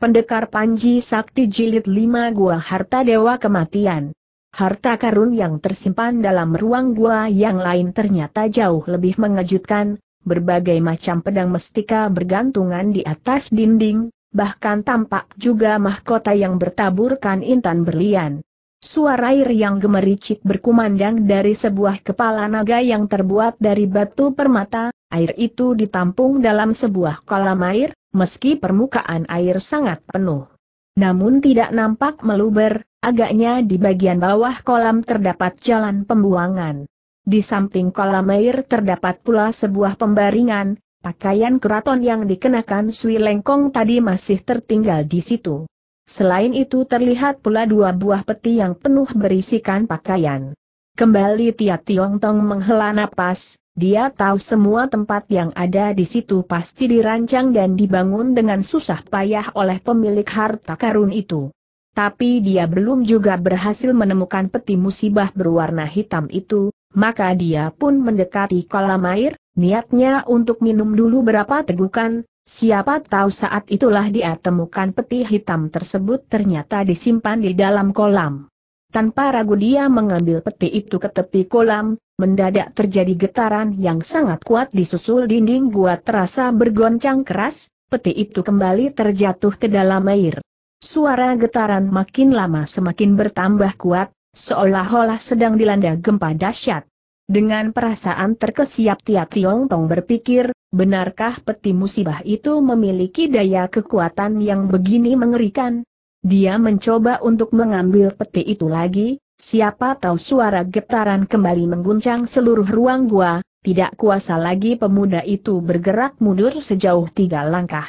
Pendekar Panji Sakti Jilid 5 Gua Harta Dewa Kematian Harta karun yang tersimpan dalam ruang gua yang lain ternyata jauh lebih mengejutkan, berbagai macam pedang mestika bergantungan di atas dinding, bahkan tampak juga mahkota yang bertaburkan intan berlian. Suara air yang gemericik berkumandang dari sebuah kepala naga yang terbuat dari batu permata, air itu ditampung dalam sebuah kolam air, meski permukaan air sangat penuh. Namun tidak nampak meluber, agaknya di bagian bawah kolam terdapat jalan pembuangan. Di samping kolam air terdapat pula sebuah pembaringan, pakaian keraton yang dikenakan Sui Lengkong tadi masih tertinggal di situ. Selain itu terlihat pula dua buah peti yang penuh berisikan pakaian. Kembali Tia Tiong Tong menghela napas, dia tahu semua tempat yang ada di situ pasti dirancang dan dibangun dengan susah payah oleh pemilik harta karun itu. Tapi dia belum juga berhasil menemukan peti musibah berwarna hitam itu, maka dia pun mendekati kolam air, niatnya untuk minum dulu berapa tegukan, siapa tahu saat itulah dia temukan peti hitam tersebut ternyata disimpan di dalam kolam. Tanpa ragu dia mengambil peti itu ke tepi kolam, mendadak terjadi getaran yang sangat kuat disusul dinding gua terasa bergoncang keras, peti itu kembali terjatuh ke dalam air. Suara getaran makin lama semakin bertambah kuat, seolah-olah sedang dilanda gempa dahsyat. Dengan perasaan terkesiap Tia Tiong Tong berpikir, benarkah peti musibah itu memiliki daya kekuatan yang begini mengerikan? Dia mencoba untuk mengambil peti itu lagi, Siapa tahu suara getaran kembali mengguncang seluruh ruang gua, tidak kuasa lagi pemuda itu bergerak mundur sejauh tiga langkah.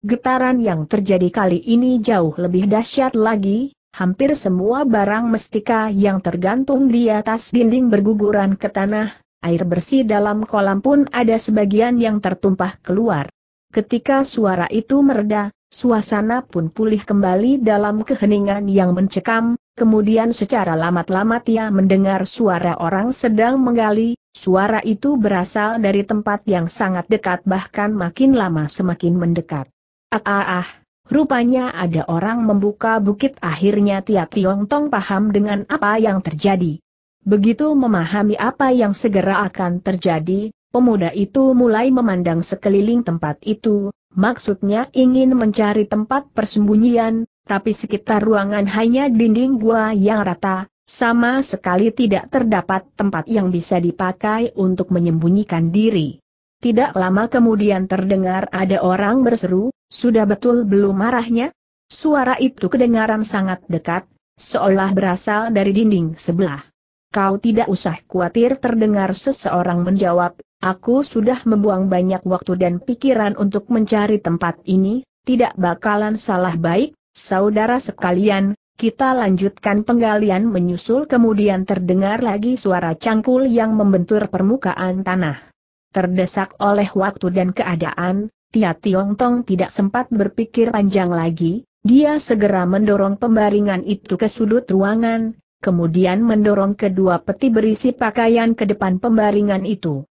Getaran yang terjadi kali ini jauh lebih dahsyat lagi, hampir semua barang mestika yang tergantung di atas dinding berguguran ke tanah, air bersih dalam kolam pun ada sebagian yang tertumpah keluar. Ketika suara itu mereda, suasana pun pulih kembali dalam keheningan yang mencekam, Kemudian secara lamat-lamat ia mendengar suara orang sedang menggali, suara itu berasal dari tempat yang sangat dekat bahkan makin lama semakin mendekat. Ah ah ah, rupanya ada orang membuka bukit akhirnya Tia Tiong Tong paham dengan apa yang terjadi. Begitu memahami apa yang segera akan terjadi, pemuda itu mulai memandang sekeliling tempat itu, maksudnya ingin mencari tempat persembunyian, tapi sekitar ruangan hanya dinding gua yang rata, sama sekali tidak terdapat tempat yang bisa dipakai untuk menyembunyikan diri. Tidak lama kemudian terdengar ada orang berseru, sudah betul belum marahnya? Suara itu kedengaran sangat dekat, seolah berasal dari dinding sebelah. Kau tidak usah khawatir terdengar seseorang menjawab, aku sudah membuang banyak waktu dan pikiran untuk mencari tempat ini, tidak bakalan salah baik, Saudara sekalian, kita lanjutkan penggalian menyusul kemudian terdengar lagi suara cangkul yang membentur permukaan tanah. Terdesak oleh waktu dan keadaan, Tia Tiong Tong tidak sempat berpikir panjang lagi, dia segera mendorong pembaringan itu ke sudut ruangan, kemudian mendorong kedua peti berisi pakaian ke depan pembaringan itu.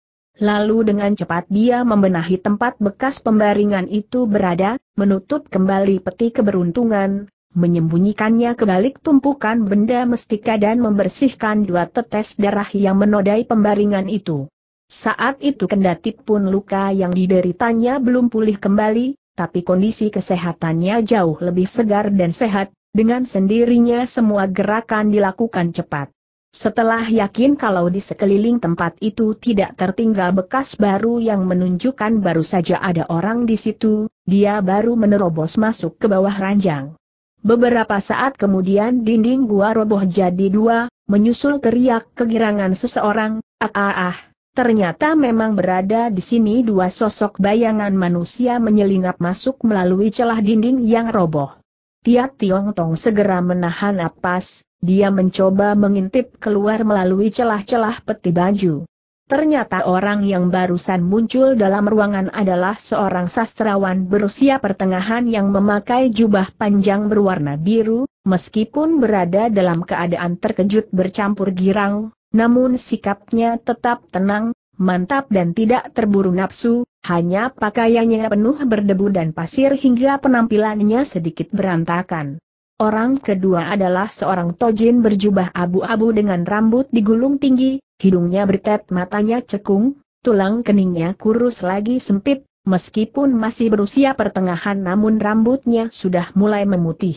Lalu dengan cepat dia membenahi tempat bekas pembaringan itu berada, menutup kembali peti keberuntungan, menyembunyikannya ke balik tumpukan benda mestika dan membersihkan dua tetes darah yang menodai pembaringan itu. Saat itu kendati pun luka yang dideritanya belum pulih kembali, tapi kondisi kesehatannya jauh lebih segar dan sehat, dengan sendirinya semua gerakan dilakukan cepat. Setelah yakin kalau di sekeliling tempat itu tidak tertinggal bekas baru yang menunjukkan baru saja ada orang di situ, dia baru menerobos masuk ke bawah ranjang. Beberapa saat kemudian dinding gua roboh jadi dua, menyusul teriak kegirangan seseorang, ah ah ah. Ternyata memang berada di sini dua sosok bayangan manusia menyelinap masuk melalui celah dinding yang roboh. Tiap Tiong Tong segera menahan napas, dia mencoba mengintip keluar melalui celah-celah peti baju. Ternyata orang yang barusan muncul dalam ruangan adalah seorang sastrawan berusia pertengahan yang memakai jubah panjang berwarna biru, meskipun berada dalam keadaan terkejut bercampur girang, namun sikapnya tetap tenang, mantap dan tidak terburu nafsu, hanya pakaiannya penuh berdebu dan pasir hingga penampilannya sedikit berantakan. Orang kedua adalah seorang tojin berjubah abu-abu dengan rambut digulung tinggi, hidungnya bertet matanya cekung, tulang keningnya kurus lagi sempit, meskipun masih berusia pertengahan namun rambutnya sudah mulai memutih.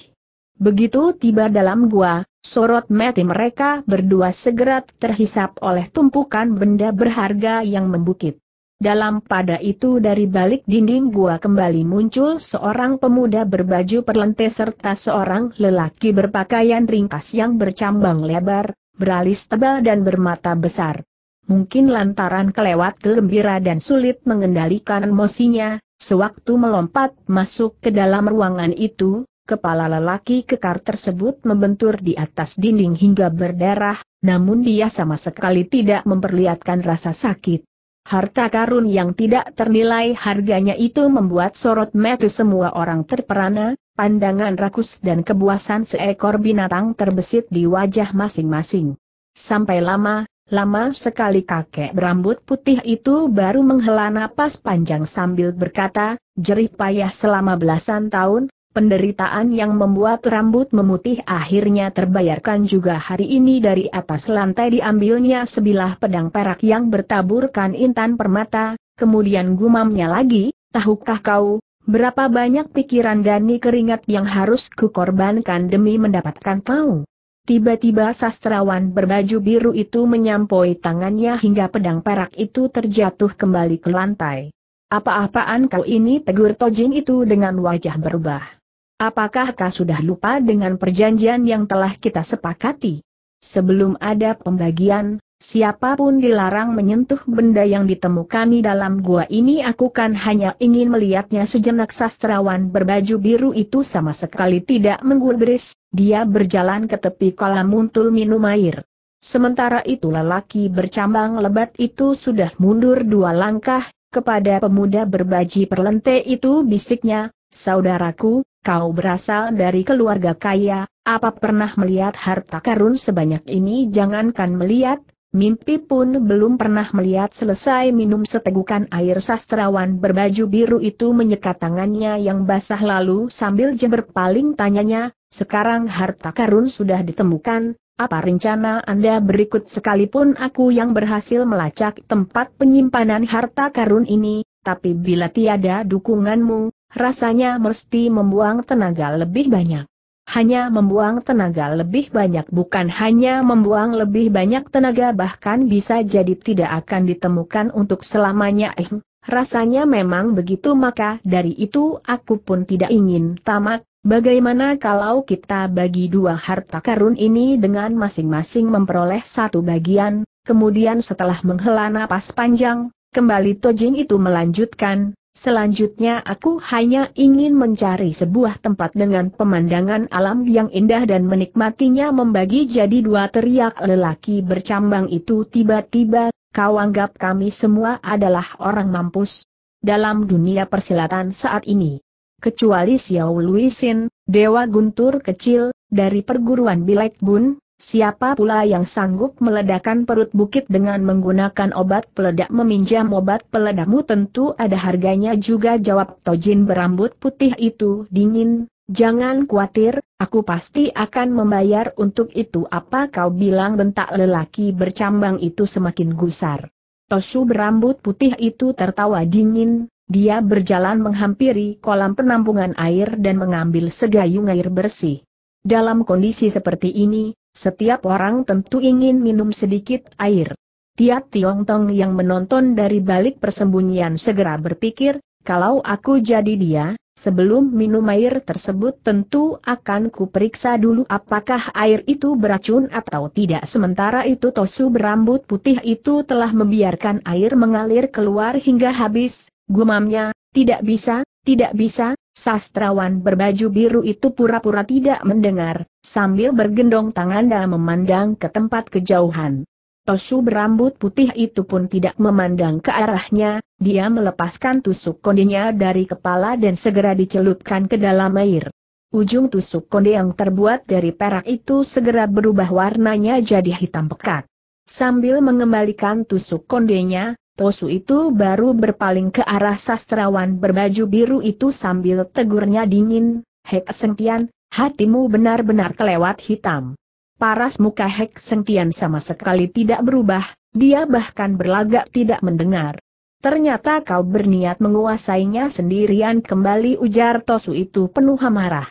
Begitu tiba dalam gua, sorot mati mereka berdua segera terhisap oleh tumpukan benda berharga yang membukit. Dalam pada itu dari balik dinding gua kembali muncul seorang pemuda berbaju perlente serta seorang lelaki berpakaian ringkas yang bercambang lebar, beralis tebal dan bermata besar. Mungkin lantaran kelewat gembira dan sulit mengendalikan emosinya, sewaktu melompat masuk ke dalam ruangan itu, kepala lelaki kekar tersebut membentur di atas dinding hingga berdarah, namun dia sama sekali tidak memperlihatkan rasa sakit. Harta karun yang tidak ternilai harganya itu membuat sorot mata semua orang terperana, pandangan rakus dan kebuasan seekor binatang terbesit di wajah masing-masing. Sampai lama, lama sekali kakek berambut putih itu baru menghela napas panjang sambil berkata, jerih payah selama belasan tahun, Penderitaan yang membuat rambut memutih akhirnya terbayarkan juga hari ini dari atas lantai diambilnya sebilah pedang perak yang bertaburkan intan permata, kemudian gumamnya lagi, tahukah kau, berapa banyak pikiran Dani keringat yang harus kukorbankan demi mendapatkan kau? Tiba-tiba sastrawan berbaju biru itu menyampoi tangannya hingga pedang perak itu terjatuh kembali ke lantai. Apa-apaan kau ini tegur Tojin itu dengan wajah berubah. Apakah kau sudah lupa dengan perjanjian yang telah kita sepakati? Sebelum ada pembagian, siapapun dilarang menyentuh benda yang ditemukan di dalam gua ini aku kan hanya ingin melihatnya sejenak sastrawan berbaju biru itu sama sekali tidak menggubris, dia berjalan ke tepi kolam muntul minum air. Sementara itu lelaki bercambang lebat itu sudah mundur dua langkah, kepada pemuda berbaji perlente itu bisiknya, saudaraku, Kau berasal dari keluarga kaya, apa pernah melihat harta karun sebanyak ini jangankan melihat, mimpi pun belum pernah melihat selesai minum setegukan air sastrawan berbaju biru itu menyekat tangannya yang basah lalu sambil jember paling tanyanya, sekarang harta karun sudah ditemukan, apa rencana Anda berikut sekalipun aku yang berhasil melacak tempat penyimpanan harta karun ini, tapi bila tiada dukunganmu, rasanya mesti membuang tenaga lebih banyak. Hanya membuang tenaga lebih banyak bukan hanya membuang lebih banyak tenaga bahkan bisa jadi tidak akan ditemukan untuk selamanya. Eh, rasanya memang begitu maka dari itu aku pun tidak ingin tamat. Bagaimana kalau kita bagi dua harta karun ini dengan masing-masing memperoleh satu bagian, kemudian setelah menghela napas panjang, kembali Tojing itu melanjutkan, Selanjutnya aku hanya ingin mencari sebuah tempat dengan pemandangan alam yang indah dan menikmatinya membagi jadi dua teriak lelaki bercambang itu tiba-tiba, kau anggap kami semua adalah orang mampus. Dalam dunia persilatan saat ini, kecuali Xiao Luisin, Dewa Guntur kecil, dari perguruan Bilek Bun, Siapa pula yang sanggup meledakan perut bukit dengan menggunakan obat peledak meminjam obat peledakmu tentu ada harganya juga jawab Tojin berambut putih itu dingin. Jangan khawatir, aku pasti akan membayar untuk itu apa kau bilang bentak lelaki bercambang itu semakin gusar. Tosu berambut putih itu tertawa dingin, dia berjalan menghampiri kolam penampungan air dan mengambil segayung air bersih. Dalam kondisi seperti ini, setiap orang tentu ingin minum sedikit air. Tiap tiong tong yang menonton dari balik persembunyian segera berpikir, kalau aku jadi dia, sebelum minum air tersebut tentu akan kuperiksa dulu apakah air itu beracun atau tidak. Sementara itu Tosu berambut putih itu telah membiarkan air mengalir keluar hingga habis, gumamnya, tidak bisa, tidak bisa, sastrawan berbaju biru itu pura-pura tidak mendengar, sambil bergendong tangan dan memandang ke tempat kejauhan. Tosu berambut putih itu pun tidak memandang ke arahnya, dia melepaskan tusuk kondenya dari kepala dan segera dicelupkan ke dalam air. Ujung tusuk konde yang terbuat dari perak itu segera berubah warnanya jadi hitam pekat. Sambil mengembalikan tusuk kondenya, Tosu itu baru berpaling ke arah sastrawan berbaju biru itu sambil tegurnya dingin, Hek Sentian, hatimu benar-benar kelewat hitam. Paras muka Hek Sentian sama sekali tidak berubah, dia bahkan berlagak tidak mendengar. Ternyata kau berniat menguasainya sendirian kembali ujar Tosu itu penuh amarah.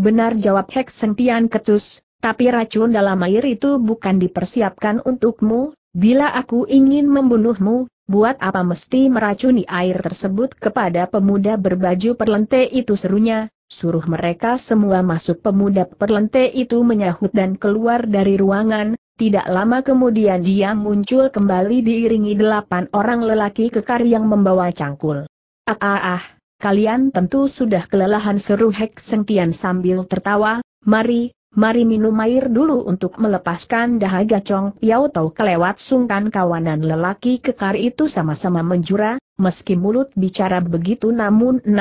Benar jawab Hek Sentian ketus, tapi racun dalam air itu bukan dipersiapkan untukmu, bila aku ingin membunuhmu, Buat apa mesti meracuni air tersebut kepada pemuda berbaju perlente itu serunya, suruh mereka semua masuk pemuda perlente itu menyahut dan keluar dari ruangan, tidak lama kemudian dia muncul kembali diiringi delapan orang lelaki kekar yang membawa cangkul. Ah ah ah, kalian tentu sudah kelelahan seru Hek Sengtian sambil tertawa, mari, mari minum air dulu untuk melepaskan dahaga Chong Piao Tau kelewat sungkan kawanan lelaki kekar itu sama-sama menjura, meski mulut bicara begitu namun 16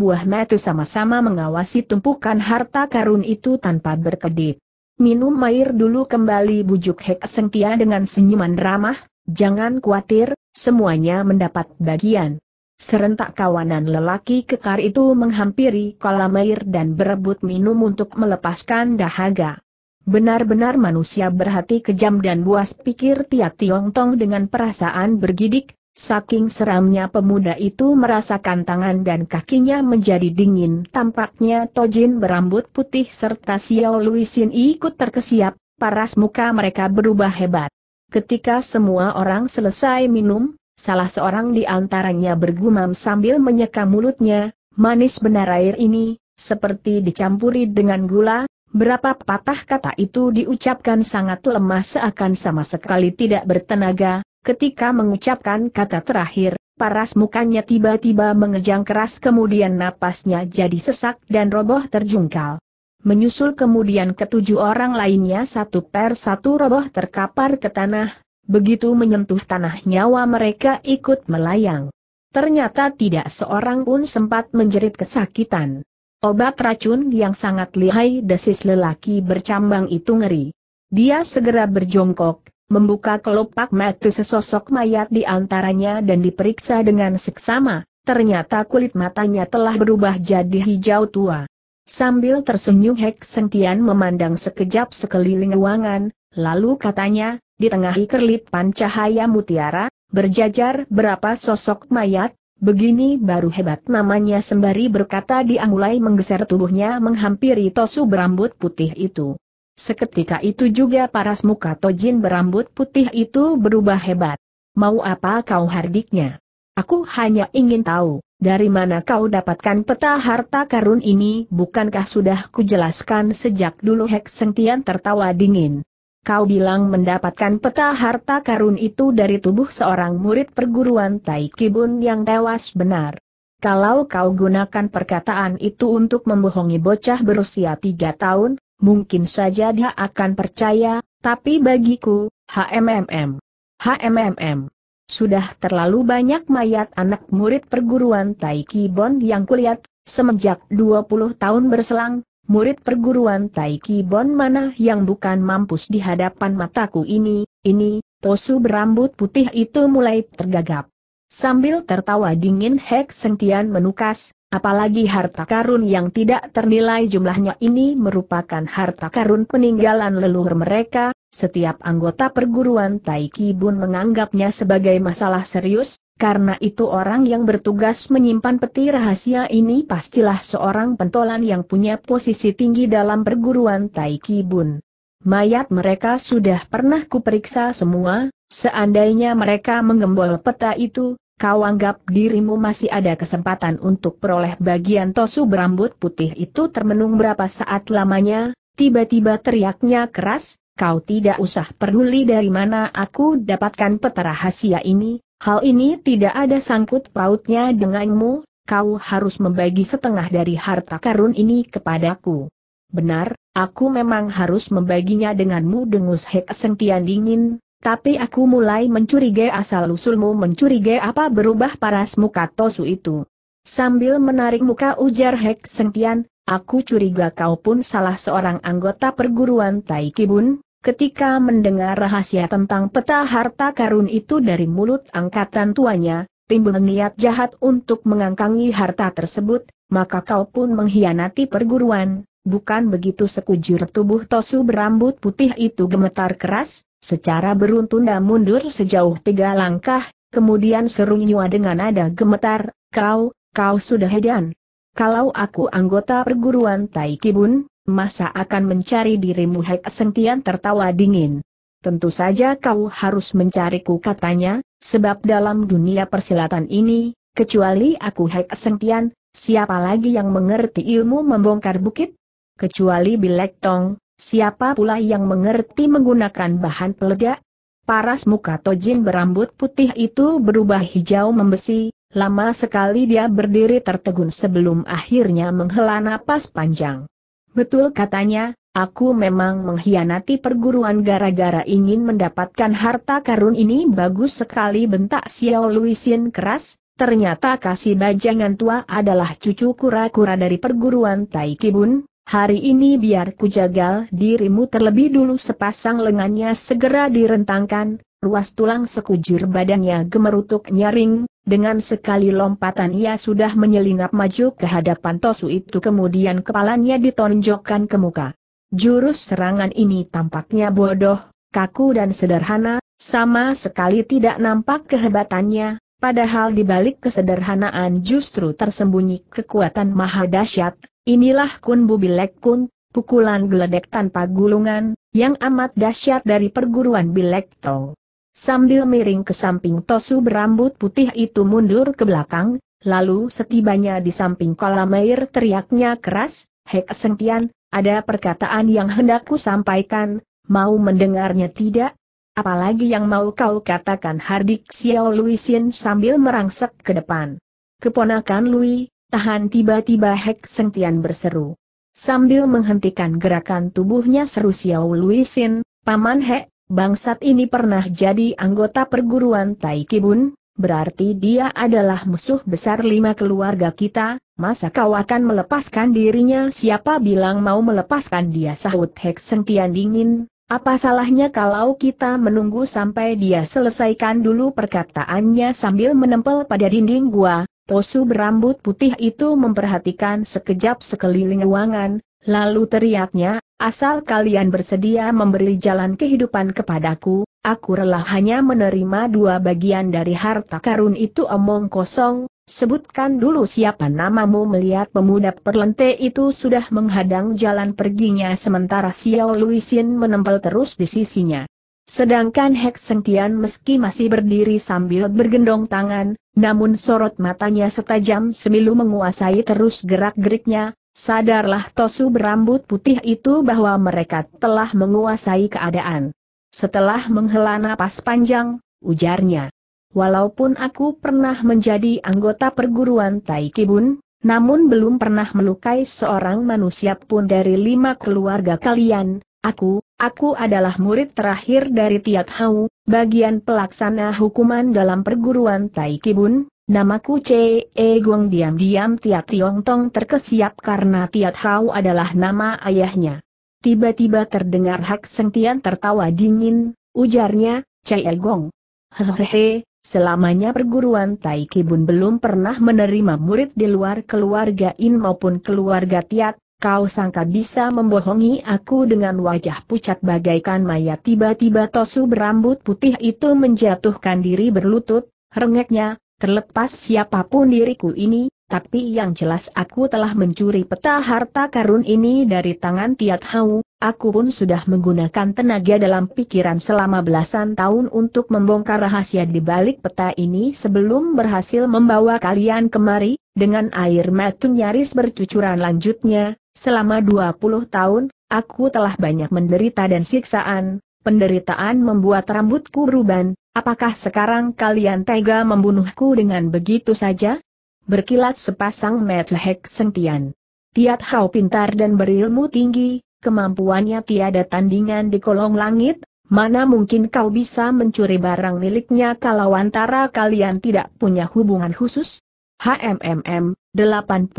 buah mata sama-sama mengawasi tumpukan harta karun itu tanpa berkedip. Minum air dulu kembali bujuk Hek Sengtia dengan senyuman ramah, jangan khawatir, semuanya mendapat bagian. Serentak kawanan lelaki kekar itu menghampiri kolam air dan berebut minum untuk melepaskan dahaga. Benar-benar manusia berhati kejam dan buas pikir Tiong Tong dengan perasaan bergidik, saking seramnya pemuda itu merasakan tangan dan kakinya menjadi dingin. Tampaknya Tojin berambut putih serta Xiao Luisin ikut terkesiap, paras muka mereka berubah hebat. Ketika semua orang selesai minum, Salah seorang di antaranya bergumam sambil menyeka mulutnya, manis benar air ini, seperti dicampuri dengan gula, berapa patah kata itu diucapkan sangat lemah seakan sama sekali tidak bertenaga, ketika mengucapkan kata terakhir, paras mukanya tiba-tiba mengejang keras kemudian napasnya jadi sesak dan roboh terjungkal. Menyusul kemudian ketujuh orang lainnya satu per satu roboh terkapar ke tanah, Begitu menyentuh tanah nyawa mereka ikut melayang. Ternyata tidak seorang pun sempat menjerit kesakitan. Obat racun yang sangat lihai desis lelaki bercambang itu ngeri. Dia segera berjongkok, membuka kelopak mata sesosok mayat di antaranya dan diperiksa dengan seksama, ternyata kulit matanya telah berubah jadi hijau tua. Sambil tersenyum Hek Sentian memandang sekejap sekeliling ruangan, Lalu katanya, di tengah kerlipan cahaya mutiara, berjajar berapa sosok mayat, begini baru hebat namanya sembari berkata dia mulai menggeser tubuhnya menghampiri Tosu berambut putih itu. Seketika itu juga paras muka Tojin berambut putih itu berubah hebat. Mau apa kau hardiknya? Aku hanya ingin tahu, dari mana kau dapatkan peta harta karun ini bukankah sudah kujelaskan sejak dulu Hek sentian tertawa dingin. Kau bilang mendapatkan peta harta karun itu dari tubuh seorang murid perguruan Taikibun yang tewas benar. Kalau kau gunakan perkataan itu untuk membohongi bocah berusia tiga tahun, mungkin saja dia akan percaya, tapi bagiku, HMMM. HMMM. Sudah terlalu banyak mayat anak murid perguruan Taikibon yang kulihat, semenjak 20 tahun berselang, murid perguruan Taiki Bon mana yang bukan mampus di hadapan mataku ini, ini, Tosu berambut putih itu mulai tergagap. Sambil tertawa dingin Hek Sentian menukas, apalagi harta karun yang tidak ternilai jumlahnya ini merupakan harta karun peninggalan leluhur mereka, setiap anggota perguruan Taiki Bun menganggapnya sebagai masalah serius, karena itu orang yang bertugas menyimpan peti rahasia ini pastilah seorang pentolan yang punya posisi tinggi dalam perguruan Taiki Bun. Mayat mereka sudah pernah kuperiksa semua, seandainya mereka menggembol peta itu, kau anggap dirimu masih ada kesempatan untuk peroleh bagian tosu berambut putih itu termenung berapa saat lamanya, tiba-tiba teriaknya keras, kau tidak usah peduli dari mana aku dapatkan peta rahasia ini, hal ini tidak ada sangkut pautnya denganmu, kau harus membagi setengah dari harta karun ini kepadaku. Benar, aku memang harus membaginya denganmu dengus Hek sentian dingin, tapi aku mulai mencurigai asal-usulmu mencurigai apa berubah paras muka Tosu itu. Sambil menarik muka ujar Hek Sentian, aku curiga kau pun salah seorang anggota perguruan Taikibun, Ketika mendengar rahasia tentang peta harta karun itu dari mulut angkatan tuanya, timbul niat jahat untuk mengangkangi harta tersebut, maka kau pun mengkhianati perguruan. Bukan begitu sekujur tubuh Tosu berambut putih itu gemetar keras, secara beruntunda mundur sejauh tiga langkah, kemudian seru Nyua dengan nada gemetar, kau, kau sudah hedan. Kalau aku anggota perguruan Taikibun, masa akan mencari dirimu Hek Sengtian tertawa dingin. Tentu saja kau harus mencariku katanya, sebab dalam dunia persilatan ini, kecuali aku Hek Sengtian, siapa lagi yang mengerti ilmu membongkar bukit? Kecuali Bilek Tong, siapa pula yang mengerti menggunakan bahan peledak? Paras muka Tojin berambut putih itu berubah hijau membesi, lama sekali dia berdiri tertegun sebelum akhirnya menghela napas panjang. Betul katanya, aku memang mengkhianati perguruan gara-gara ingin mendapatkan harta karun ini bagus sekali bentak Xiao Luisin keras, ternyata kasih bajangan tua adalah cucu kura-kura dari perguruan Tai Kibun, Hari ini biar ku jagal dirimu terlebih dulu sepasang lengannya segera direntangkan, ruas tulang sekujur badannya gemerutuk nyaring, dengan sekali lompatan ia sudah menyelinap maju ke hadapan Tosu itu kemudian kepalanya ditonjokkan ke muka. Jurus serangan ini tampaknya bodoh, kaku dan sederhana, sama sekali tidak nampak kehebatannya, padahal di balik kesederhanaan justru tersembunyi kekuatan maha dahsyat. Inilah kun bubilek kun, pukulan geledek tanpa gulungan, yang amat dahsyat dari perguruan Bilek Tong. Sambil miring ke samping Tosu berambut putih itu mundur ke belakang, lalu setibanya di samping kolam air teriaknya keras, Hek Sengtian, ada perkataan yang hendakku sampaikan, mau mendengarnya tidak? Apalagi yang mau kau katakan Hardik Xiao Luisin sambil merangsek ke depan. Keponakan Lui, tahan tiba-tiba Hek Sengtian berseru. Sambil menghentikan gerakan tubuhnya seru Xiao Luisin, Paman Hek, bangsat ini pernah jadi anggota perguruan Taikibun, berarti dia adalah musuh besar lima keluarga kita, masa kau akan melepaskan dirinya siapa bilang mau melepaskan dia sahut Hek Sengkian dingin, apa salahnya kalau kita menunggu sampai dia selesaikan dulu perkataannya sambil menempel pada dinding gua, Tosu berambut putih itu memperhatikan sekejap sekeliling ruangan, Lalu teriaknya, asal kalian bersedia memberi jalan kehidupan kepadaku, aku rela hanya menerima dua bagian dari harta karun itu omong kosong, sebutkan dulu siapa namamu melihat pemuda perlente itu sudah menghadang jalan perginya sementara Xiao Luisin menempel terus di sisinya. Sedangkan Hek Tian meski masih berdiri sambil bergendong tangan, namun sorot matanya setajam semilu menguasai terus gerak-geriknya, Sadarlah Tosu berambut putih itu bahwa mereka telah menguasai keadaan. Setelah menghela napas panjang, ujarnya. Walaupun aku pernah menjadi anggota perguruan Taikibun, namun belum pernah melukai seorang manusia pun dari lima keluarga kalian, aku, aku adalah murid terakhir dari Tiat Hau, bagian pelaksana hukuman dalam perguruan Taikibun, Namaku C. E Gong diam-diam Tiat Tiong Tong terkesiap karena Tiat Hau adalah nama ayahnya. Tiba-tiba terdengar Hak Sentian tertawa dingin, ujarnya, C. E Gong. Hehehe, Selamanya perguruan Tai Kibun belum pernah menerima murid di luar keluarga In maupun keluarga Tiat, kau sangka bisa membohongi aku dengan wajah pucat bagaikan mayat tiba-tiba Tosu berambut putih itu menjatuhkan diri berlutut, rengeknya, Terlepas siapapun diriku ini, tapi yang jelas aku telah mencuri peta harta karun ini dari tangan Tiat Hau, aku pun sudah menggunakan tenaga dalam pikiran selama belasan tahun untuk membongkar rahasia di balik peta ini sebelum berhasil membawa kalian kemari, dengan air mata nyaris bercucuran lanjutnya, selama 20 tahun, aku telah banyak menderita dan siksaan, penderitaan membuat rambutku beruban. Apakah sekarang kalian tega membunuhku dengan begitu saja? Berkilat sepasang metlehek sentian. Tiat Hao pintar dan berilmu tinggi, kemampuannya tiada tandingan di kolong langit, mana mungkin kau bisa mencuri barang miliknya kalau antara kalian tidak punya hubungan khusus? HMMM, 80%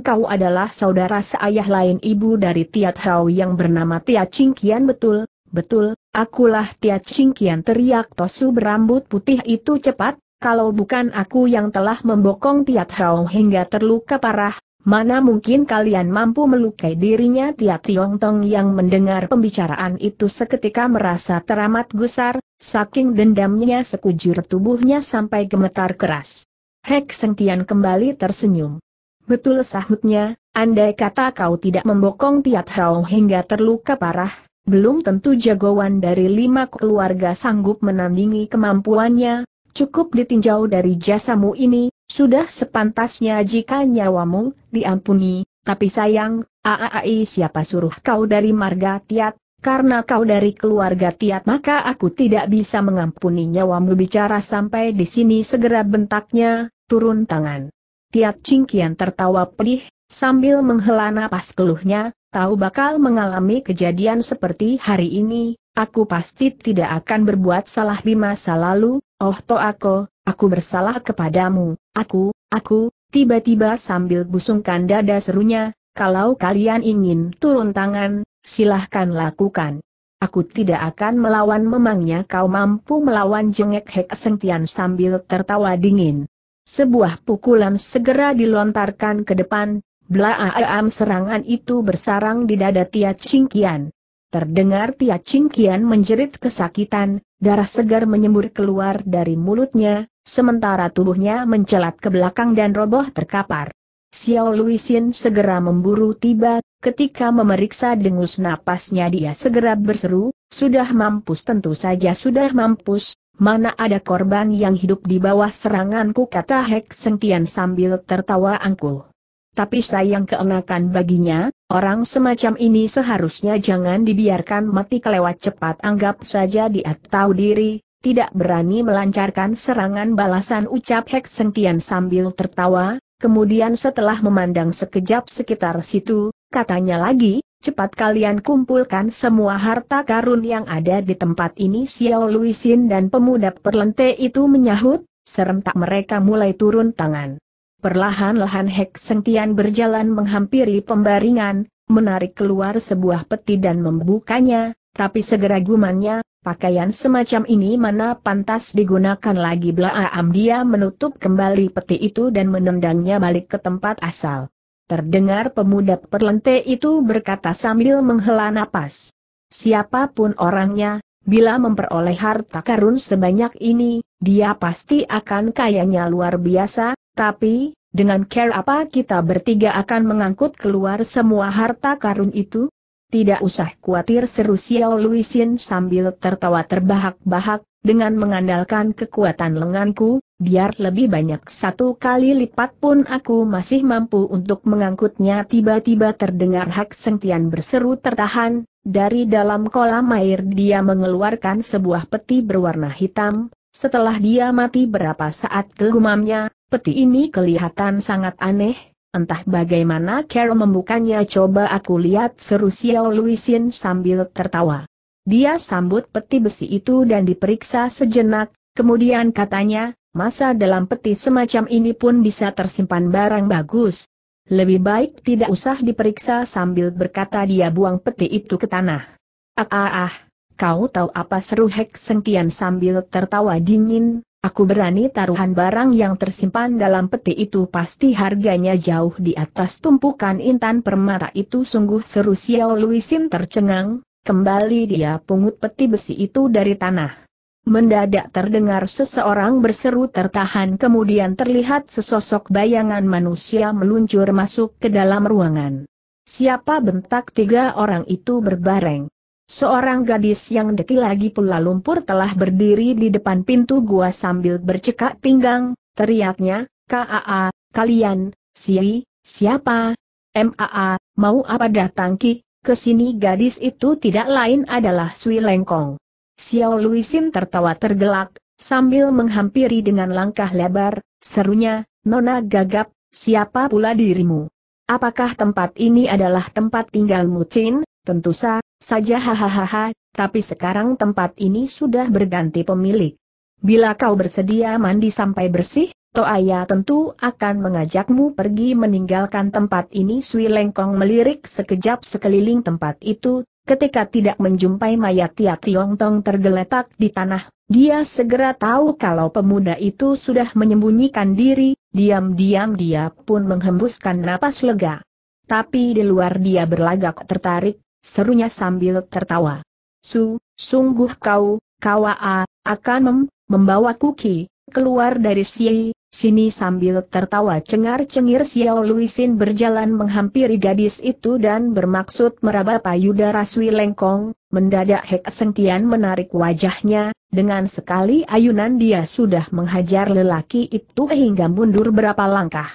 kau adalah saudara seayah lain ibu dari Tiat Hao yang bernama Tia Cingkian betul, Betul, akulah Tia Cingkian teriak Tosu berambut putih itu cepat, kalau bukan aku yang telah membokong Tiat Hao hingga terluka parah, mana mungkin kalian mampu melukai dirinya Tiong Tong yang mendengar pembicaraan itu seketika merasa teramat gusar, saking dendamnya sekujur tubuhnya sampai gemetar keras. Hek Tian kembali tersenyum. Betul sahutnya, andai kata kau tidak membokong Tiat Hao hingga terluka parah, belum tentu jagoan dari lima keluarga sanggup menandingi kemampuannya, cukup ditinjau dari jasamu ini, sudah sepantasnya jika nyawamu diampuni, tapi sayang, AAI siapa suruh kau dari marga Tiat, karena kau dari keluarga Tiat maka aku tidak bisa mengampuni nyawamu bicara sampai di sini segera bentaknya, turun tangan. Tiat Cingkian tertawa pedih, Sambil menghela napas keluhnya, tahu bakal mengalami kejadian seperti hari ini, aku pasti tidak akan berbuat salah di masa lalu, oh toako, aku bersalah kepadamu, aku, aku, tiba-tiba sambil busungkan dada serunya, kalau kalian ingin turun tangan, silahkan lakukan. Aku tidak akan melawan memangnya kau mampu melawan jengek Hek Sentian sambil tertawa dingin. Sebuah pukulan segera dilontarkan ke depan, Blaaam serangan itu bersarang di dada Tia Cingkian. Terdengar Tia Cingkian menjerit kesakitan, darah segar menyembur keluar dari mulutnya, sementara tubuhnya mencelat ke belakang dan roboh terkapar. Xiao Luisin segera memburu tiba, ketika memeriksa dengus napasnya dia segera berseru, sudah mampus tentu saja sudah mampus, mana ada korban yang hidup di bawah seranganku kata Hek Sentian sambil tertawa angkuh. Tapi sayang keenakan baginya, orang semacam ini seharusnya jangan dibiarkan mati kelewat cepat anggap saja dia tahu diri, tidak berani melancarkan serangan balasan ucap Hek Sentian sambil tertawa, kemudian setelah memandang sekejap sekitar situ, katanya lagi, cepat kalian kumpulkan semua harta karun yang ada di tempat ini Xiao Luisin dan pemuda perlente itu menyahut, serentak mereka mulai turun tangan. Perlahan-lahan Hek Sengtian berjalan menghampiri pembaringan, menarik keluar sebuah peti dan membukanya, tapi segera gumannya, pakaian semacam ini mana pantas digunakan lagi belaam dia menutup kembali peti itu dan menendangnya balik ke tempat asal. Terdengar pemuda perlente itu berkata sambil menghela napas. Siapapun orangnya, Bila memperoleh harta karun sebanyak ini, dia pasti akan kayanya luar biasa, tapi, dengan care apa kita bertiga akan mengangkut keluar semua harta karun itu? Tidak usah khawatir seru Xiao Luisin sambil tertawa terbahak-bahak, dengan mengandalkan kekuatan lenganku, biar lebih banyak satu kali lipat pun aku masih mampu untuk mengangkutnya tiba-tiba terdengar Hak Sentian berseru tertahan, dari dalam kolam air dia mengeluarkan sebuah peti berwarna hitam, setelah dia mati berapa saat kegumamnya, peti ini kelihatan sangat aneh, entah bagaimana Carol membukanya coba aku lihat seru Xiao Luisin sambil tertawa. Dia sambut peti besi itu dan diperiksa sejenak, kemudian katanya, masa dalam peti semacam ini pun bisa tersimpan barang bagus. Lebih baik tidak usah diperiksa sambil berkata dia buang peti itu ke tanah. Ah ah ah, kau tahu apa seru Hek sentian sambil tertawa dingin, Aku berani taruhan barang yang tersimpan dalam peti itu pasti harganya jauh di atas tumpukan intan permata itu sungguh seru Xiao Luisin tercengang, Kembali dia pungut peti besi itu dari tanah. Mendadak terdengar seseorang berseru tertahan kemudian terlihat sesosok bayangan manusia meluncur masuk ke dalam ruangan. Siapa bentak tiga orang itu berbareng. Seorang gadis yang dekil lagi pula lumpur telah berdiri di depan pintu gua sambil bercekak pinggang, teriaknya, KAA, kalian, si, siapa, MAA, mau apa datang ki, Kesini gadis itu tidak lain adalah Sui Lengkong. Xiao Luisin tertawa tergelak, sambil menghampiri dengan langkah lebar, serunya, Nona gagap, siapa pula dirimu? Apakah tempat ini adalah tempat tinggalmu Chin? Tentu sah, saja hahaha, tapi sekarang tempat ini sudah berganti pemilik. Bila kau bersedia mandi sampai bersih, Toaya tentu akan mengajakmu pergi meninggalkan tempat ini Sui Lengkong melirik sekejap sekeliling tempat itu, ketika tidak menjumpai mayat Tia Tiong Tong tergeletak di tanah, dia segera tahu kalau pemuda itu sudah menyembunyikan diri, diam-diam dia pun menghembuskan napas lega. Tapi di luar dia berlagak tertarik, serunya sambil tertawa. Su, sungguh kau, kawa, akan mem, membawa kuki, keluar dari si Sini sambil tertawa cengar-cengir Xiao Luisin berjalan menghampiri gadis itu dan bermaksud meraba payudara Sui Lengkong, mendadak Hek Sentian menarik wajahnya, dengan sekali ayunan dia sudah menghajar lelaki itu hingga mundur berapa langkah.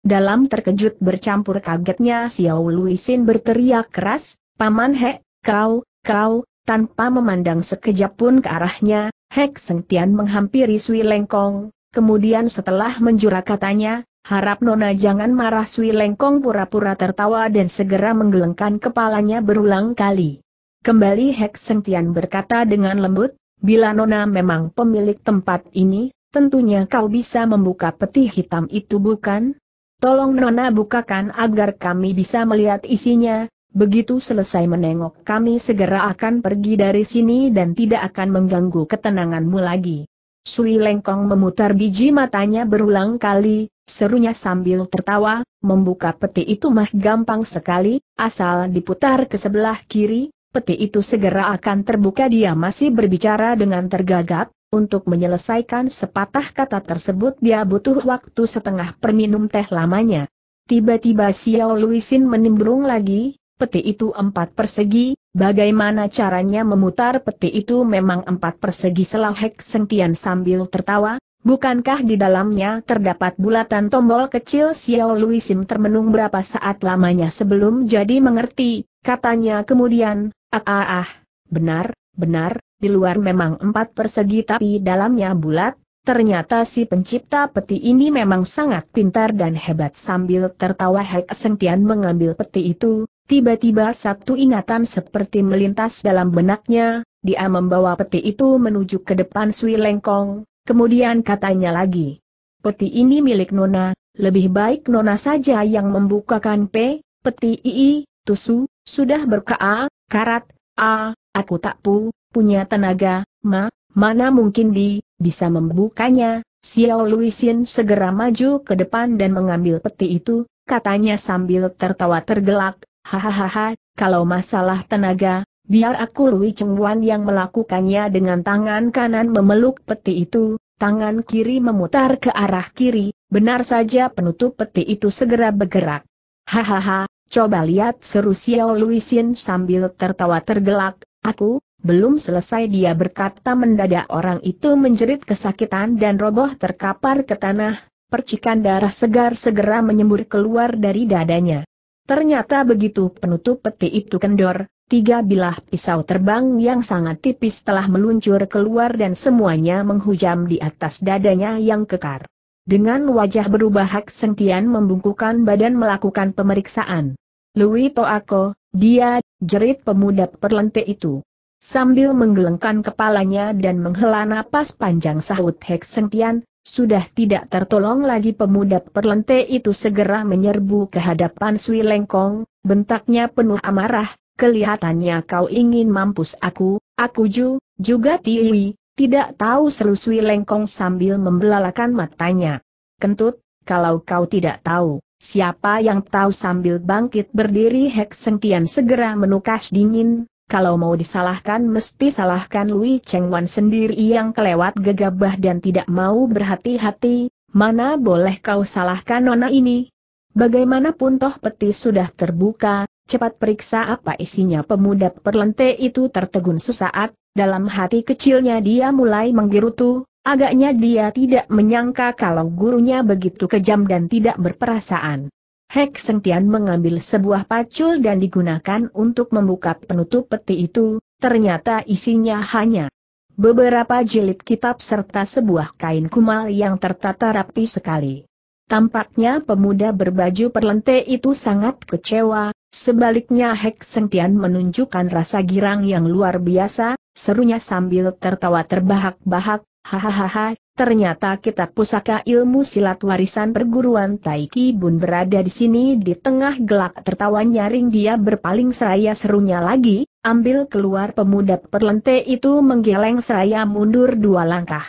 Dalam terkejut bercampur kagetnya Xiao Luisin berteriak keras, Paman Hek, kau, kau, tanpa memandang sekejap pun ke arahnya, Hek Sentian menghampiri Sui Lengkong, Kemudian setelah menjurah katanya, harap Nona jangan marah Sui Lengkong pura-pura tertawa dan segera menggelengkan kepalanya berulang kali. Kembali Hek Sengtian berkata dengan lembut, bila Nona memang pemilik tempat ini, tentunya kau bisa membuka peti hitam itu bukan? Tolong Nona bukakan agar kami bisa melihat isinya, begitu selesai menengok kami segera akan pergi dari sini dan tidak akan mengganggu ketenanganmu lagi. Sui Lengkong memutar biji matanya berulang kali, serunya sambil tertawa, membuka peti itu mah gampang sekali, asal diputar ke sebelah kiri, peti itu segera akan terbuka dia masih berbicara dengan tergagap, untuk menyelesaikan sepatah kata tersebut dia butuh waktu setengah perminum teh lamanya. Tiba-tiba Xiao Luisin menimbrung lagi, peti itu empat persegi, Bagaimana caranya memutar peti itu memang empat persegi selahek sentian sambil tertawa, bukankah di dalamnya terdapat bulatan tombol kecil Xiao Lui termenung berapa saat lamanya sebelum jadi mengerti, katanya kemudian, ah ah ah, benar, benar, di luar memang empat persegi tapi dalamnya bulat, Ternyata si pencipta peti ini memang sangat pintar dan hebat sambil tertawa Hek Sentian mengambil peti itu, Tiba-tiba satu ingatan seperti melintas dalam benaknya, dia membawa peti itu menuju ke depan Sui Lengkong, kemudian katanya lagi. Peti ini milik Nona, lebih baik Nona saja yang membukakan P, peti II, tusu, sudah berkaa, karat, A, aku tak pu, punya tenaga, ma, mana mungkin di, bisa membukanya, Xiao Luisin segera maju ke depan dan mengambil peti itu, katanya sambil tertawa tergelak, Hahaha, kalau masalah tenaga, biar aku Lui Cheng Wan yang melakukannya dengan tangan kanan memeluk peti itu, tangan kiri memutar ke arah kiri, benar saja penutup peti itu segera bergerak. Hahaha, coba lihat seru Xiao Luisin sambil tertawa tergelak, aku, belum selesai dia berkata mendadak orang itu menjerit kesakitan dan roboh terkapar ke tanah, percikan darah segar segera menyembur keluar dari dadanya. Ternyata begitu penutup peti itu kendor, tiga bilah pisau terbang yang sangat tipis telah meluncur keluar dan semuanya menghujam di atas dadanya yang kekar. Dengan wajah berubah Hak Sentian membungkukan badan melakukan pemeriksaan. Louis Toako, dia, jerit pemuda perlente itu. Sambil menggelengkan kepalanya dan menghela napas panjang sahut Hek Sentian, sudah tidak tertolong lagi pemuda perlente itu segera menyerbu ke hadapan Sui Lengkong, bentaknya penuh amarah, kelihatannya kau ingin mampus aku, aku Ju, juga Tiwi, tidak tahu seru Sui Lengkong sambil membelalakan matanya. Kentut, kalau kau tidak tahu, siapa yang tahu sambil bangkit berdiri Hek Sentian segera menukas dingin, kalau mau disalahkan mesti salahkan Lui Cheng Wan sendiri yang kelewat gegabah dan tidak mau berhati-hati, mana boleh kau salahkan nona ini? Bagaimanapun toh peti sudah terbuka, cepat periksa apa isinya pemuda perlente itu tertegun sesaat, dalam hati kecilnya dia mulai menggerutu, agaknya dia tidak menyangka kalau gurunya begitu kejam dan tidak berperasaan. Hek Sentian mengambil sebuah pacul dan digunakan untuk membuka penutup peti itu, ternyata isinya hanya beberapa jilid kitab serta sebuah kain kumal yang tertata rapi sekali. Tampaknya pemuda berbaju perlente itu sangat kecewa, sebaliknya Hek Sentian menunjukkan rasa girang yang luar biasa, serunya sambil tertawa terbahak-bahak, Hahaha, ternyata kitab pusaka ilmu silat warisan perguruan Taiki Bun berada di sini di tengah gelak tertawa nyaring dia berpaling seraya serunya lagi, ambil keluar pemuda perlente itu menggeleng seraya mundur dua langkah.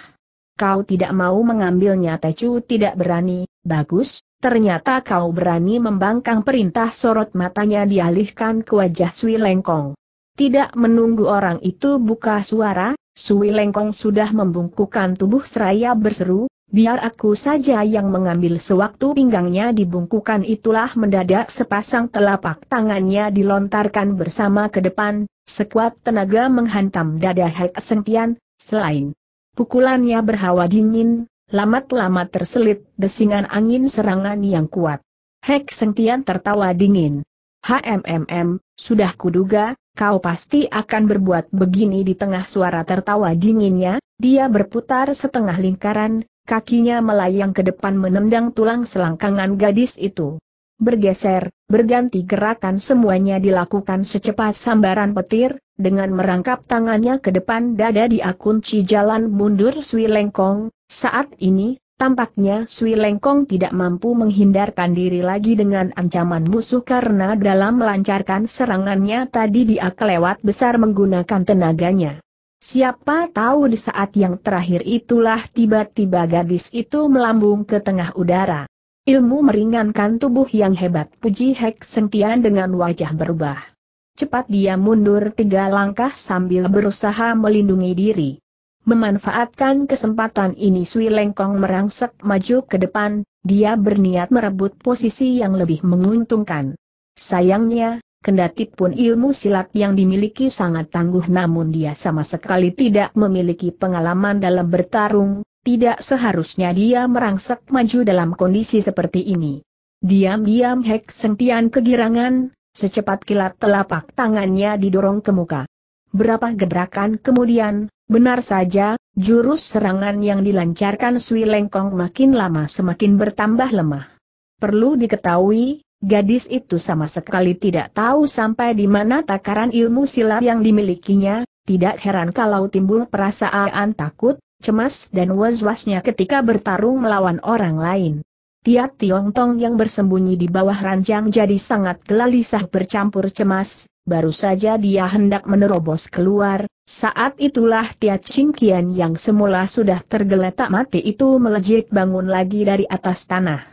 Kau tidak mau mengambilnya Tecu tidak berani, bagus, ternyata kau berani membangkang perintah sorot matanya dialihkan ke wajah Sui Lengkong. Tidak menunggu orang itu buka suara, Sui Lengkong sudah membungkukan tubuh seraya berseru, biar aku saja yang mengambil sewaktu pinggangnya dibungkukan itulah mendadak sepasang telapak tangannya dilontarkan bersama ke depan, sekuat tenaga menghantam dada Hek Sentian, selain pukulannya berhawa dingin, lamat-lamat terselit desingan angin serangan yang kuat. Hek Sentian tertawa dingin. HMMM, sudah kuduga, kau pasti akan berbuat begini di tengah suara tertawa dinginnya, dia berputar setengah lingkaran, kakinya melayang ke depan menendang tulang selangkangan gadis itu. Bergeser, berganti gerakan semuanya dilakukan secepat sambaran petir, dengan merangkap tangannya ke depan dada diakunci akunci jalan mundur Swi Lengkong, saat ini, Tampaknya Sui Lengkong tidak mampu menghindarkan diri lagi dengan ancaman musuh karena dalam melancarkan serangannya tadi dia kelewat besar menggunakan tenaganya. Siapa tahu di saat yang terakhir itulah tiba-tiba gadis itu melambung ke tengah udara. Ilmu meringankan tubuh yang hebat puji Hek Sentian dengan wajah berubah. Cepat dia mundur tiga langkah sambil berusaha melindungi diri. Memanfaatkan kesempatan ini Sui Lengkong merangsek maju ke depan, dia berniat merebut posisi yang lebih menguntungkan. Sayangnya, kendati pun ilmu silat yang dimiliki sangat tangguh namun dia sama sekali tidak memiliki pengalaman dalam bertarung, tidak seharusnya dia merangsek maju dalam kondisi seperti ini. Diam-diam Hek Sentian kegirangan, secepat kilat telapak tangannya didorong ke muka. Berapa gebrakan kemudian, Benar saja, jurus serangan yang dilancarkan Sui Lengkong makin lama semakin bertambah lemah. Perlu diketahui, gadis itu sama sekali tidak tahu sampai di mana takaran ilmu silat yang dimilikinya, tidak heran kalau timbul perasaan takut, cemas dan was-wasnya ketika bertarung melawan orang lain. Tiap Tiong Tong yang bersembunyi di bawah ranjang jadi sangat gelisah bercampur cemas, baru saja dia hendak menerobos keluar, saat itulah Tiat Cingkian yang semula sudah tergeletak mati itu melejit bangun lagi dari atas tanah.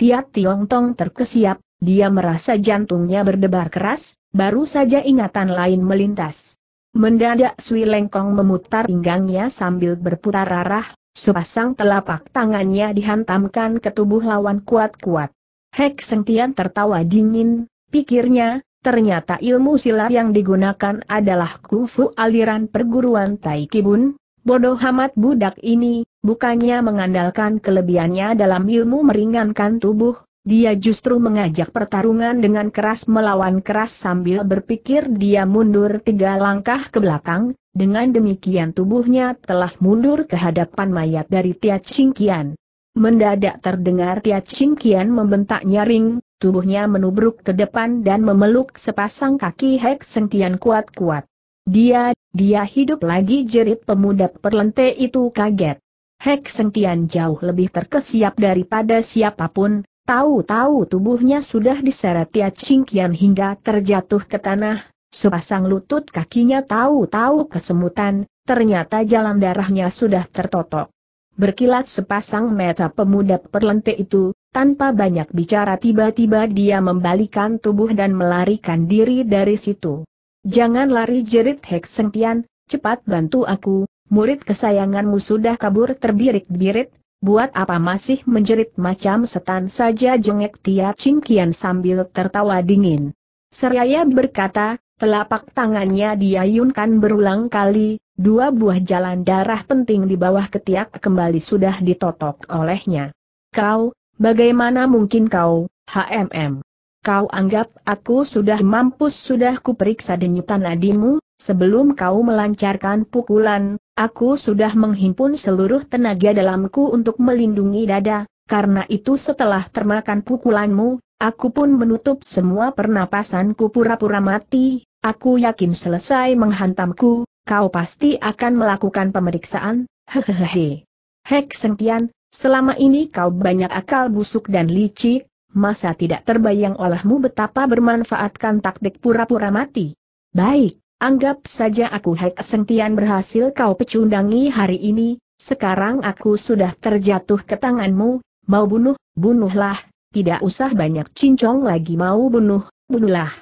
Tiat Tong terkesiap, dia merasa jantungnya berdebar keras, baru saja ingatan lain melintas. Mendadak Sui Lengkong memutar pinggangnya sambil berputar arah, sepasang telapak tangannya dihantamkan ke tubuh lawan kuat-kuat. Hek Sengtian tertawa dingin, pikirnya, ternyata ilmu silat yang digunakan adalah kungfu aliran perguruan Tai Kibun. bodoh amat budak ini, bukannya mengandalkan kelebihannya dalam ilmu meringankan tubuh, dia justru mengajak pertarungan dengan keras melawan keras sambil berpikir dia mundur tiga langkah ke belakang, dengan demikian tubuhnya telah mundur ke hadapan mayat dari Tia Cingkian. Mendadak terdengar Tia Cingkian membentak nyaring, tubuhnya menubruk ke depan dan memeluk sepasang kaki Hek Sengkian kuat-kuat. Dia, dia hidup lagi jerit pemuda perlente itu kaget. Hek Sengkian jauh lebih terkesiap daripada siapapun, tahu-tahu tubuhnya sudah diseret Tia Cingkian hingga terjatuh ke tanah, Sepasang lutut kakinya tahu-tahu kesemutan, ternyata jalan darahnya sudah tertotok. Berkilat sepasang mata pemuda perlente itu, tanpa banyak bicara tiba-tiba dia membalikan tubuh dan melarikan diri dari situ. Jangan lari jerit Hek cepat bantu aku, murid kesayanganmu sudah kabur terbirit birit buat apa masih menjerit macam setan saja jengek Tia Cingkian sambil tertawa dingin. Seraya berkata, Telapak tangannya diayunkan berulang kali, dua buah jalan darah penting di bawah ketiak kembali sudah ditotok olehnya. Kau, bagaimana mungkin kau, HMM? Kau anggap aku sudah mampus sudah kuperiksa denyutan adimu, sebelum kau melancarkan pukulan, aku sudah menghimpun seluruh tenaga dalamku untuk melindungi dada, karena itu setelah termakan pukulanmu, aku pun menutup semua pernapasanku pura-pura mati, Aku yakin selesai menghantamku, kau pasti akan melakukan pemeriksaan, hehehe. Hek Sentian, selama ini kau banyak akal busuk dan licik, masa tidak terbayang olehmu betapa bermanfaatkan taktik pura-pura mati. Baik, anggap saja aku Hek Sentian berhasil kau pecundangi hari ini, sekarang aku sudah terjatuh ke tanganmu, mau bunuh, bunuhlah, tidak usah banyak cincong lagi mau bunuh, bunuhlah.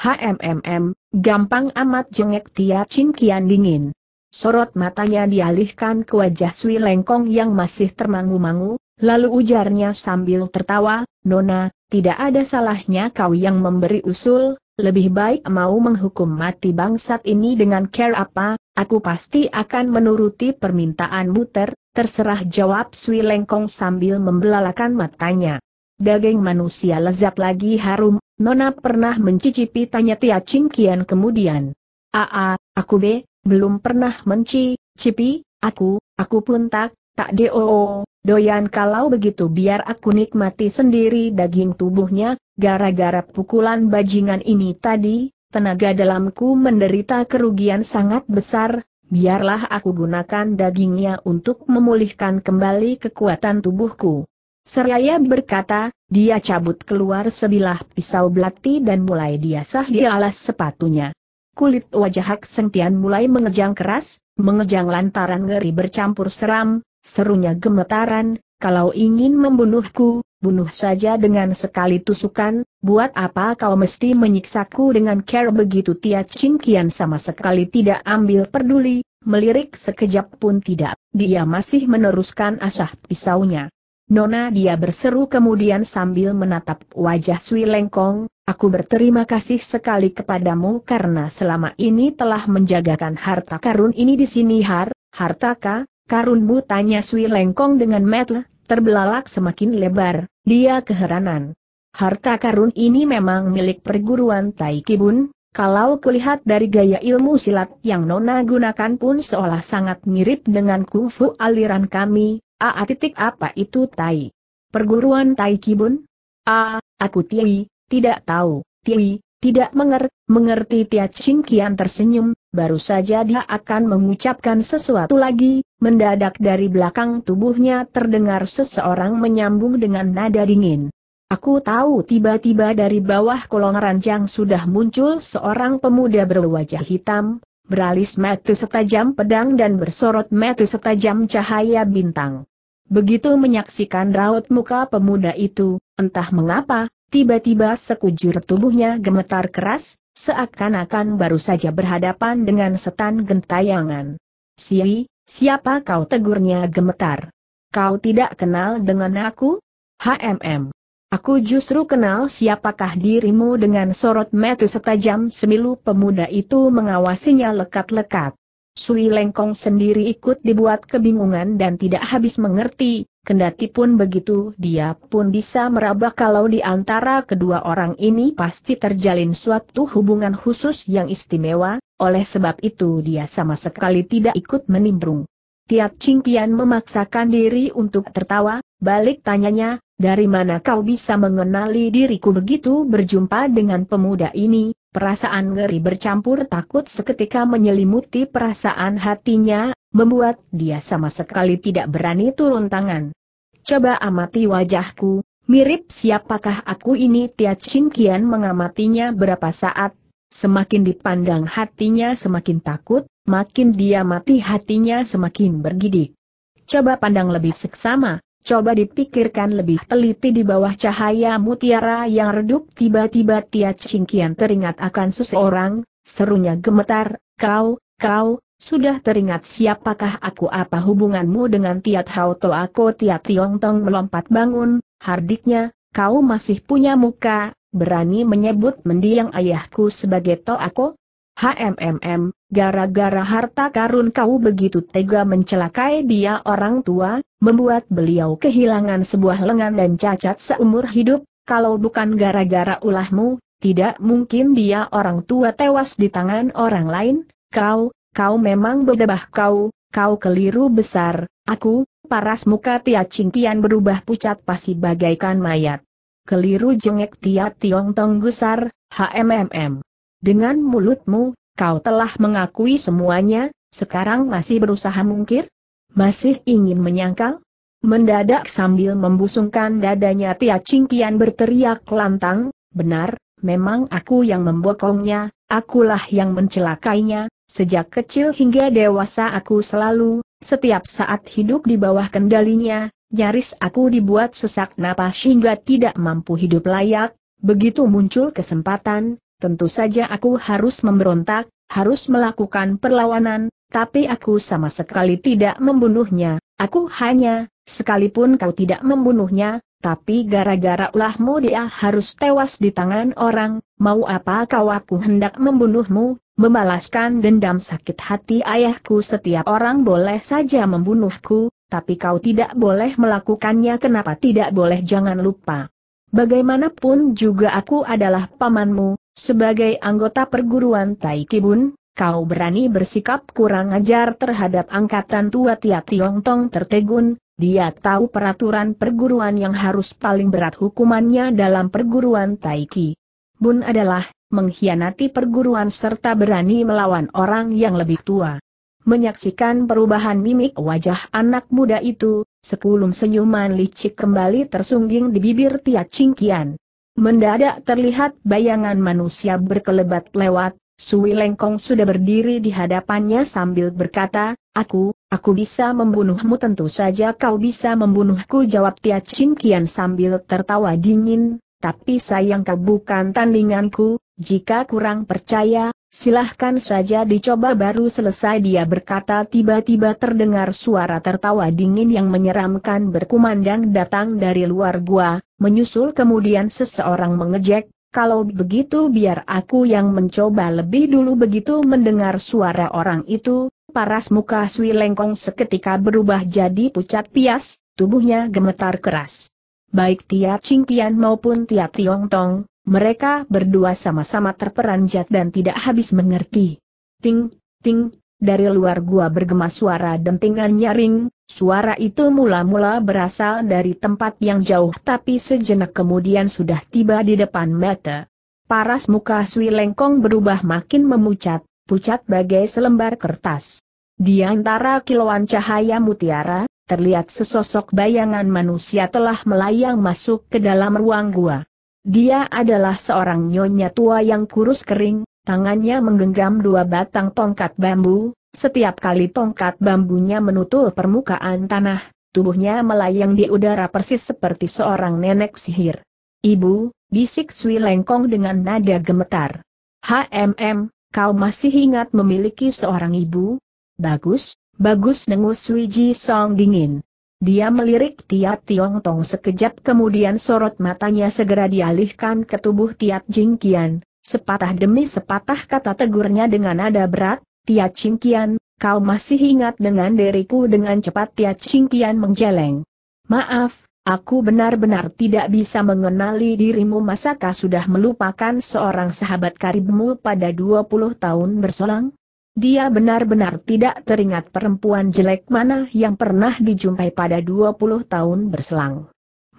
HMMM, Gampang amat jengek Tia Chin Kian dingin. Sorot matanya dialihkan ke wajah Sui Lengkong yang masih termangu-mangu, lalu ujarnya sambil tertawa, Nona, tidak ada salahnya kau yang memberi usul, lebih baik mau menghukum mati bangsat ini dengan care apa, aku pasti akan menuruti permintaan muter, terserah jawab Sui Lengkong sambil membelalakan matanya. Daging manusia lezat lagi harum, Nona pernah mencicipi tanya Tia Cingkian kemudian. Aa, aku B, belum pernah mencicipi, aku, aku pun tak, tak doo, doyan kalau begitu biar aku nikmati sendiri daging tubuhnya, gara-gara pukulan bajingan ini tadi, tenaga dalamku menderita kerugian sangat besar, biarlah aku gunakan dagingnya untuk memulihkan kembali kekuatan tubuhku. Seraya berkata, dia cabut keluar sebilah pisau belati dan mulai diasah di alas sepatunya. Kulit wajah Hak Sentian mulai mengejang keras, mengejang lantaran ngeri bercampur seram, serunya gemetaran, kalau ingin membunuhku, bunuh saja dengan sekali tusukan, buat apa kau mesti menyiksaku dengan care begitu Tia Cingkian sama sekali tidak ambil peduli, melirik sekejap pun tidak, dia masih meneruskan asah pisaunya. Nona dia berseru kemudian sambil menatap wajah Sui Lengkong, aku berterima kasih sekali kepadamu karena selama ini telah menjagakan harta karun ini di sini har, hartaka, karunmu tanya Sui Lengkong dengan metel, terbelalak semakin lebar, dia keheranan. Harta karun ini memang milik perguruan Taikibun, kalau kulihat dari gaya ilmu silat yang Nona gunakan pun seolah sangat mirip dengan kungfu aliran kami, A titik apa itu Tai? Perguruan Tai Kibun? A, aku Tiwi, tidak tahu, Tiwi, tidak menger, mengerti Tia Ching Kian tersenyum, baru saja dia akan mengucapkan sesuatu lagi, mendadak dari belakang tubuhnya terdengar seseorang menyambung dengan nada dingin. Aku tahu tiba-tiba dari bawah kolong ranjang sudah muncul seorang pemuda berwajah hitam, beralis mata setajam pedang dan bersorot mata setajam cahaya bintang. Begitu menyaksikan raut muka pemuda itu, entah mengapa, tiba-tiba sekujur tubuhnya gemetar keras, seakan-akan baru saja berhadapan dengan setan gentayangan. Siwi, siapa kau tegurnya gemetar? Kau tidak kenal dengan aku? HMM. Aku justru kenal siapakah dirimu dengan sorot mata setajam semilu pemuda itu mengawasinya lekat-lekat. Sui Lengkong sendiri ikut dibuat kebingungan dan tidak habis mengerti, kendati pun begitu dia pun bisa meraba kalau di antara kedua orang ini pasti terjalin suatu hubungan khusus yang istimewa, oleh sebab itu dia sama sekali tidak ikut menimbrung. Tiap Cingkian memaksakan diri untuk tertawa, balik tanyanya, dari mana kau bisa mengenali diriku begitu berjumpa dengan pemuda ini, Perasaan ngeri bercampur takut seketika menyelimuti perasaan hatinya, membuat dia sama sekali tidak berani turun tangan. Coba amati wajahku, mirip siapakah aku ini Tia Kian mengamatinya berapa saat. Semakin dipandang hatinya semakin takut, makin dia mati hatinya semakin bergidik. Coba pandang lebih seksama, Coba dipikirkan lebih teliti di bawah cahaya mutiara yang redup tiba-tiba Tia Cingkian teringat akan seseorang, serunya gemetar, kau, kau, sudah teringat siapakah aku apa hubunganmu dengan Tia Hao To Ako Tia Tiong Tong melompat bangun, hardiknya, kau masih punya muka, berani menyebut mendiang ayahku sebagai To Ako? HMMM, Gara-gara harta karun kau begitu tega mencelakai dia orang tua, membuat beliau kehilangan sebuah lengan dan cacat seumur hidup, kalau bukan gara-gara ulahmu, tidak mungkin dia orang tua tewas di tangan orang lain, kau, kau memang bedebah kau, kau keliru besar, aku, paras muka Tia Cingkian berubah pucat pasti bagaikan mayat. Keliru jengek Tia Tiong Tong Gusar, HMMM. Dengan mulutmu, Kau telah mengakui semuanya, sekarang masih berusaha mungkir? Masih ingin menyangkal? Mendadak sambil membusungkan dadanya Tia Cingkian berteriak lantang, benar, memang aku yang membokongnya, akulah yang mencelakainya, sejak kecil hingga dewasa aku selalu, setiap saat hidup di bawah kendalinya, nyaris aku dibuat sesak napas hingga tidak mampu hidup layak, begitu muncul kesempatan, tentu saja aku harus memberontak, harus melakukan perlawanan, tapi aku sama sekali tidak membunuhnya, aku hanya, sekalipun kau tidak membunuhnya, tapi gara-gara ulahmu dia harus tewas di tangan orang, mau apa kau aku hendak membunuhmu, membalaskan dendam sakit hati ayahku setiap orang boleh saja membunuhku, tapi kau tidak boleh melakukannya kenapa tidak boleh jangan lupa. Bagaimanapun juga aku adalah pamanmu, sebagai anggota perguruan Taikibun, kau berani bersikap kurang ajar terhadap angkatan tua Tia Tiong Tong? tertegun, dia tahu peraturan perguruan yang harus paling berat hukumannya dalam perguruan Taiki. Bun adalah, mengkhianati perguruan serta berani melawan orang yang lebih tua. Menyaksikan perubahan mimik wajah anak muda itu, sekulum senyuman licik kembali tersungging di bibir Tia Kian. Mendadak terlihat bayangan manusia berkelebat lewat, Sui Lengkong sudah berdiri di hadapannya sambil berkata, Aku, aku bisa membunuhmu tentu saja kau bisa membunuhku jawab Tia Ching Kian sambil tertawa dingin, tapi sayang kau bukan tandinganku, jika kurang percaya, Silahkan saja dicoba baru selesai dia berkata tiba-tiba terdengar suara tertawa dingin yang menyeramkan berkumandang datang dari luar gua, menyusul kemudian seseorang mengejek, kalau begitu biar aku yang mencoba lebih dulu begitu mendengar suara orang itu, paras muka Sui Lengkong seketika berubah jadi pucat pias, tubuhnya gemetar keras. Baik Tia Ching Tian maupun Tia Tiong Tong, mereka berdua sama-sama terperanjat dan tidak habis mengerti. Ting, ting, dari luar gua bergema suara dentingan nyaring, suara itu mula-mula berasal dari tempat yang jauh tapi sejenak kemudian sudah tiba di depan mata. Paras muka Sui Lengkong berubah makin memucat, pucat bagai selembar kertas. Di antara kilauan cahaya mutiara, terlihat sesosok bayangan manusia telah melayang masuk ke dalam ruang gua. Dia adalah seorang nyonya tua yang kurus kering, tangannya menggenggam dua batang tongkat bambu, setiap kali tongkat bambunya menutul permukaan tanah, tubuhnya melayang di udara persis seperti seorang nenek sihir. Ibu, bisik Sui Lengkong dengan nada gemetar. HMM, kau masih ingat memiliki seorang ibu? Bagus, bagus dengus Sui Ji Song dingin. Dia melirik Tiat Tiong Tong sekejap kemudian sorot matanya segera dialihkan ke tubuh Tiat Kian. Sepatah demi sepatah kata tegurnya dengan nada berat, Tiat Kian, kau masih ingat dengan diriku dengan cepat Tiat Kian menjeleng. Maaf, aku benar-benar tidak bisa mengenali dirimu masakah sudah melupakan seorang sahabat karibmu pada 20 tahun berselang? Dia benar-benar tidak teringat perempuan jelek mana yang pernah dijumpai pada 20 tahun berselang.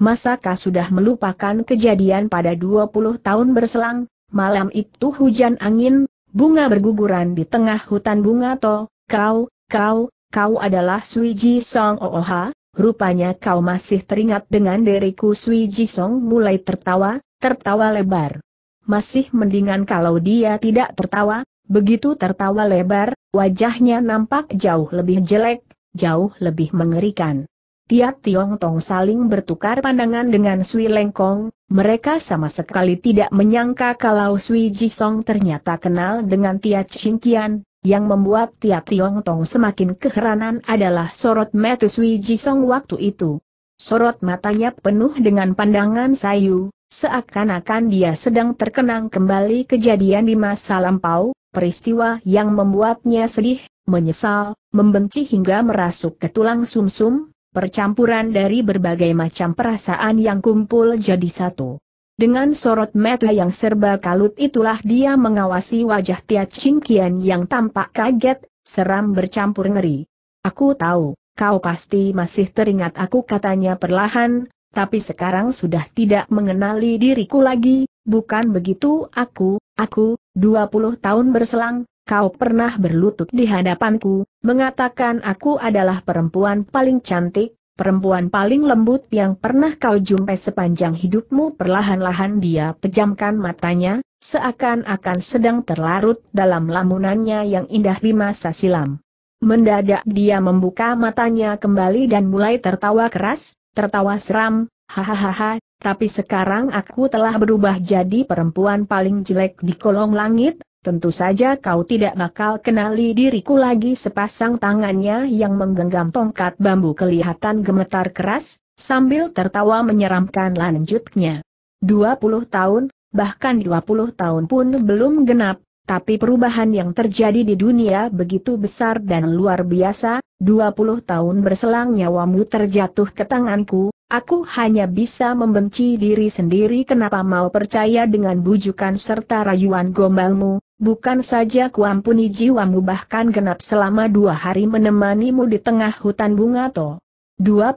Masakah sudah melupakan kejadian pada 20 tahun berselang, malam itu hujan angin, bunga berguguran di tengah hutan bunga to, kau, kau, kau adalah Suiji Song Ooha, rupanya kau masih teringat dengan diriku Suiji Song mulai tertawa, tertawa lebar. Masih mendingan kalau dia tidak tertawa, Begitu tertawa lebar, wajahnya nampak jauh lebih jelek, jauh lebih mengerikan. Tiap Tiong Tong saling bertukar pandangan dengan Sui Lengkong, mereka sama sekali tidak menyangka kalau Sui Jisong ternyata kenal dengan Tia Ching Kian, yang membuat Tia Tiong Tong semakin keheranan adalah sorot mata Sui Jisong waktu itu. Sorot matanya penuh dengan pandangan sayu, Seakan-akan dia sedang terkenang kembali kejadian di masa lampau, peristiwa yang membuatnya sedih, menyesal, membenci hingga merasuk ke tulang sumsum, -sum, percampuran dari berbagai macam perasaan yang kumpul jadi satu. Dengan sorot mata yang serba kalut itulah dia mengawasi wajah Tia Cingkian yang tampak kaget, seram bercampur ngeri. Aku tahu, kau pasti masih teringat aku katanya perlahan, tapi sekarang sudah tidak mengenali diriku lagi, bukan begitu aku, aku, 20 tahun berselang, kau pernah berlutut di hadapanku, mengatakan aku adalah perempuan paling cantik, perempuan paling lembut yang pernah kau jumpai sepanjang hidupmu perlahan-lahan dia pejamkan matanya, seakan-akan sedang terlarut dalam lamunannya yang indah di masa silam. Mendadak dia membuka matanya kembali dan mulai tertawa keras, tertawa seram, hahaha, tapi sekarang aku telah berubah jadi perempuan paling jelek di kolong langit, tentu saja kau tidak bakal kenali diriku lagi sepasang tangannya yang menggenggam tongkat bambu kelihatan gemetar keras, sambil tertawa menyeramkan lanjutnya. 20 tahun, bahkan 20 tahun pun belum genap, tapi perubahan yang terjadi di dunia begitu besar dan luar biasa, 20 tahun berselang nyawamu terjatuh ke tanganku, aku hanya bisa membenci diri sendiri kenapa mau percaya dengan bujukan serta rayuan gombalmu, bukan saja kuampuni jiwamu bahkan genap selama dua hari menemanimu di tengah hutan bunga to.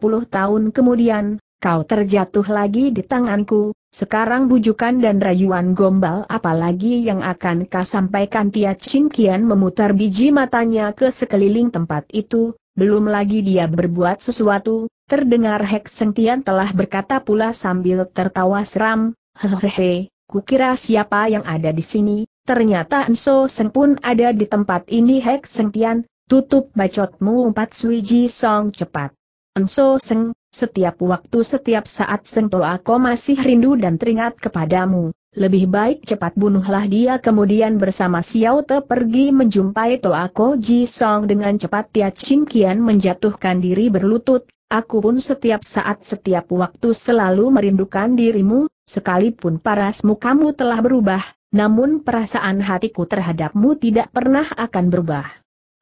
puluh tahun kemudian, kau terjatuh lagi di tanganku, sekarang bujukan dan rayuan gombal apalagi yang akan kau sampaikan Tia Cingkian memutar biji matanya ke sekeliling tempat itu, belum lagi dia berbuat sesuatu, terdengar Hek Sengtian telah berkata pula sambil tertawa seram, hehehe, kukira siapa yang ada di sini, ternyata Enso Seng pun ada di tempat ini Hek Sengtian, tutup bacotmu Empat Suiji Song cepat. Enso Seng, setiap waktu setiap saat sentuh aku masih rindu dan teringat kepadamu. Lebih baik cepat bunuhlah dia kemudian bersama Xiao Te pergi menjumpai Toako Ji Song dengan cepat Tia Chin Kian menjatuhkan diri berlutut. Aku pun setiap saat setiap waktu selalu merindukan dirimu, sekalipun parasmu kamu telah berubah, namun perasaan hatiku terhadapmu tidak pernah akan berubah.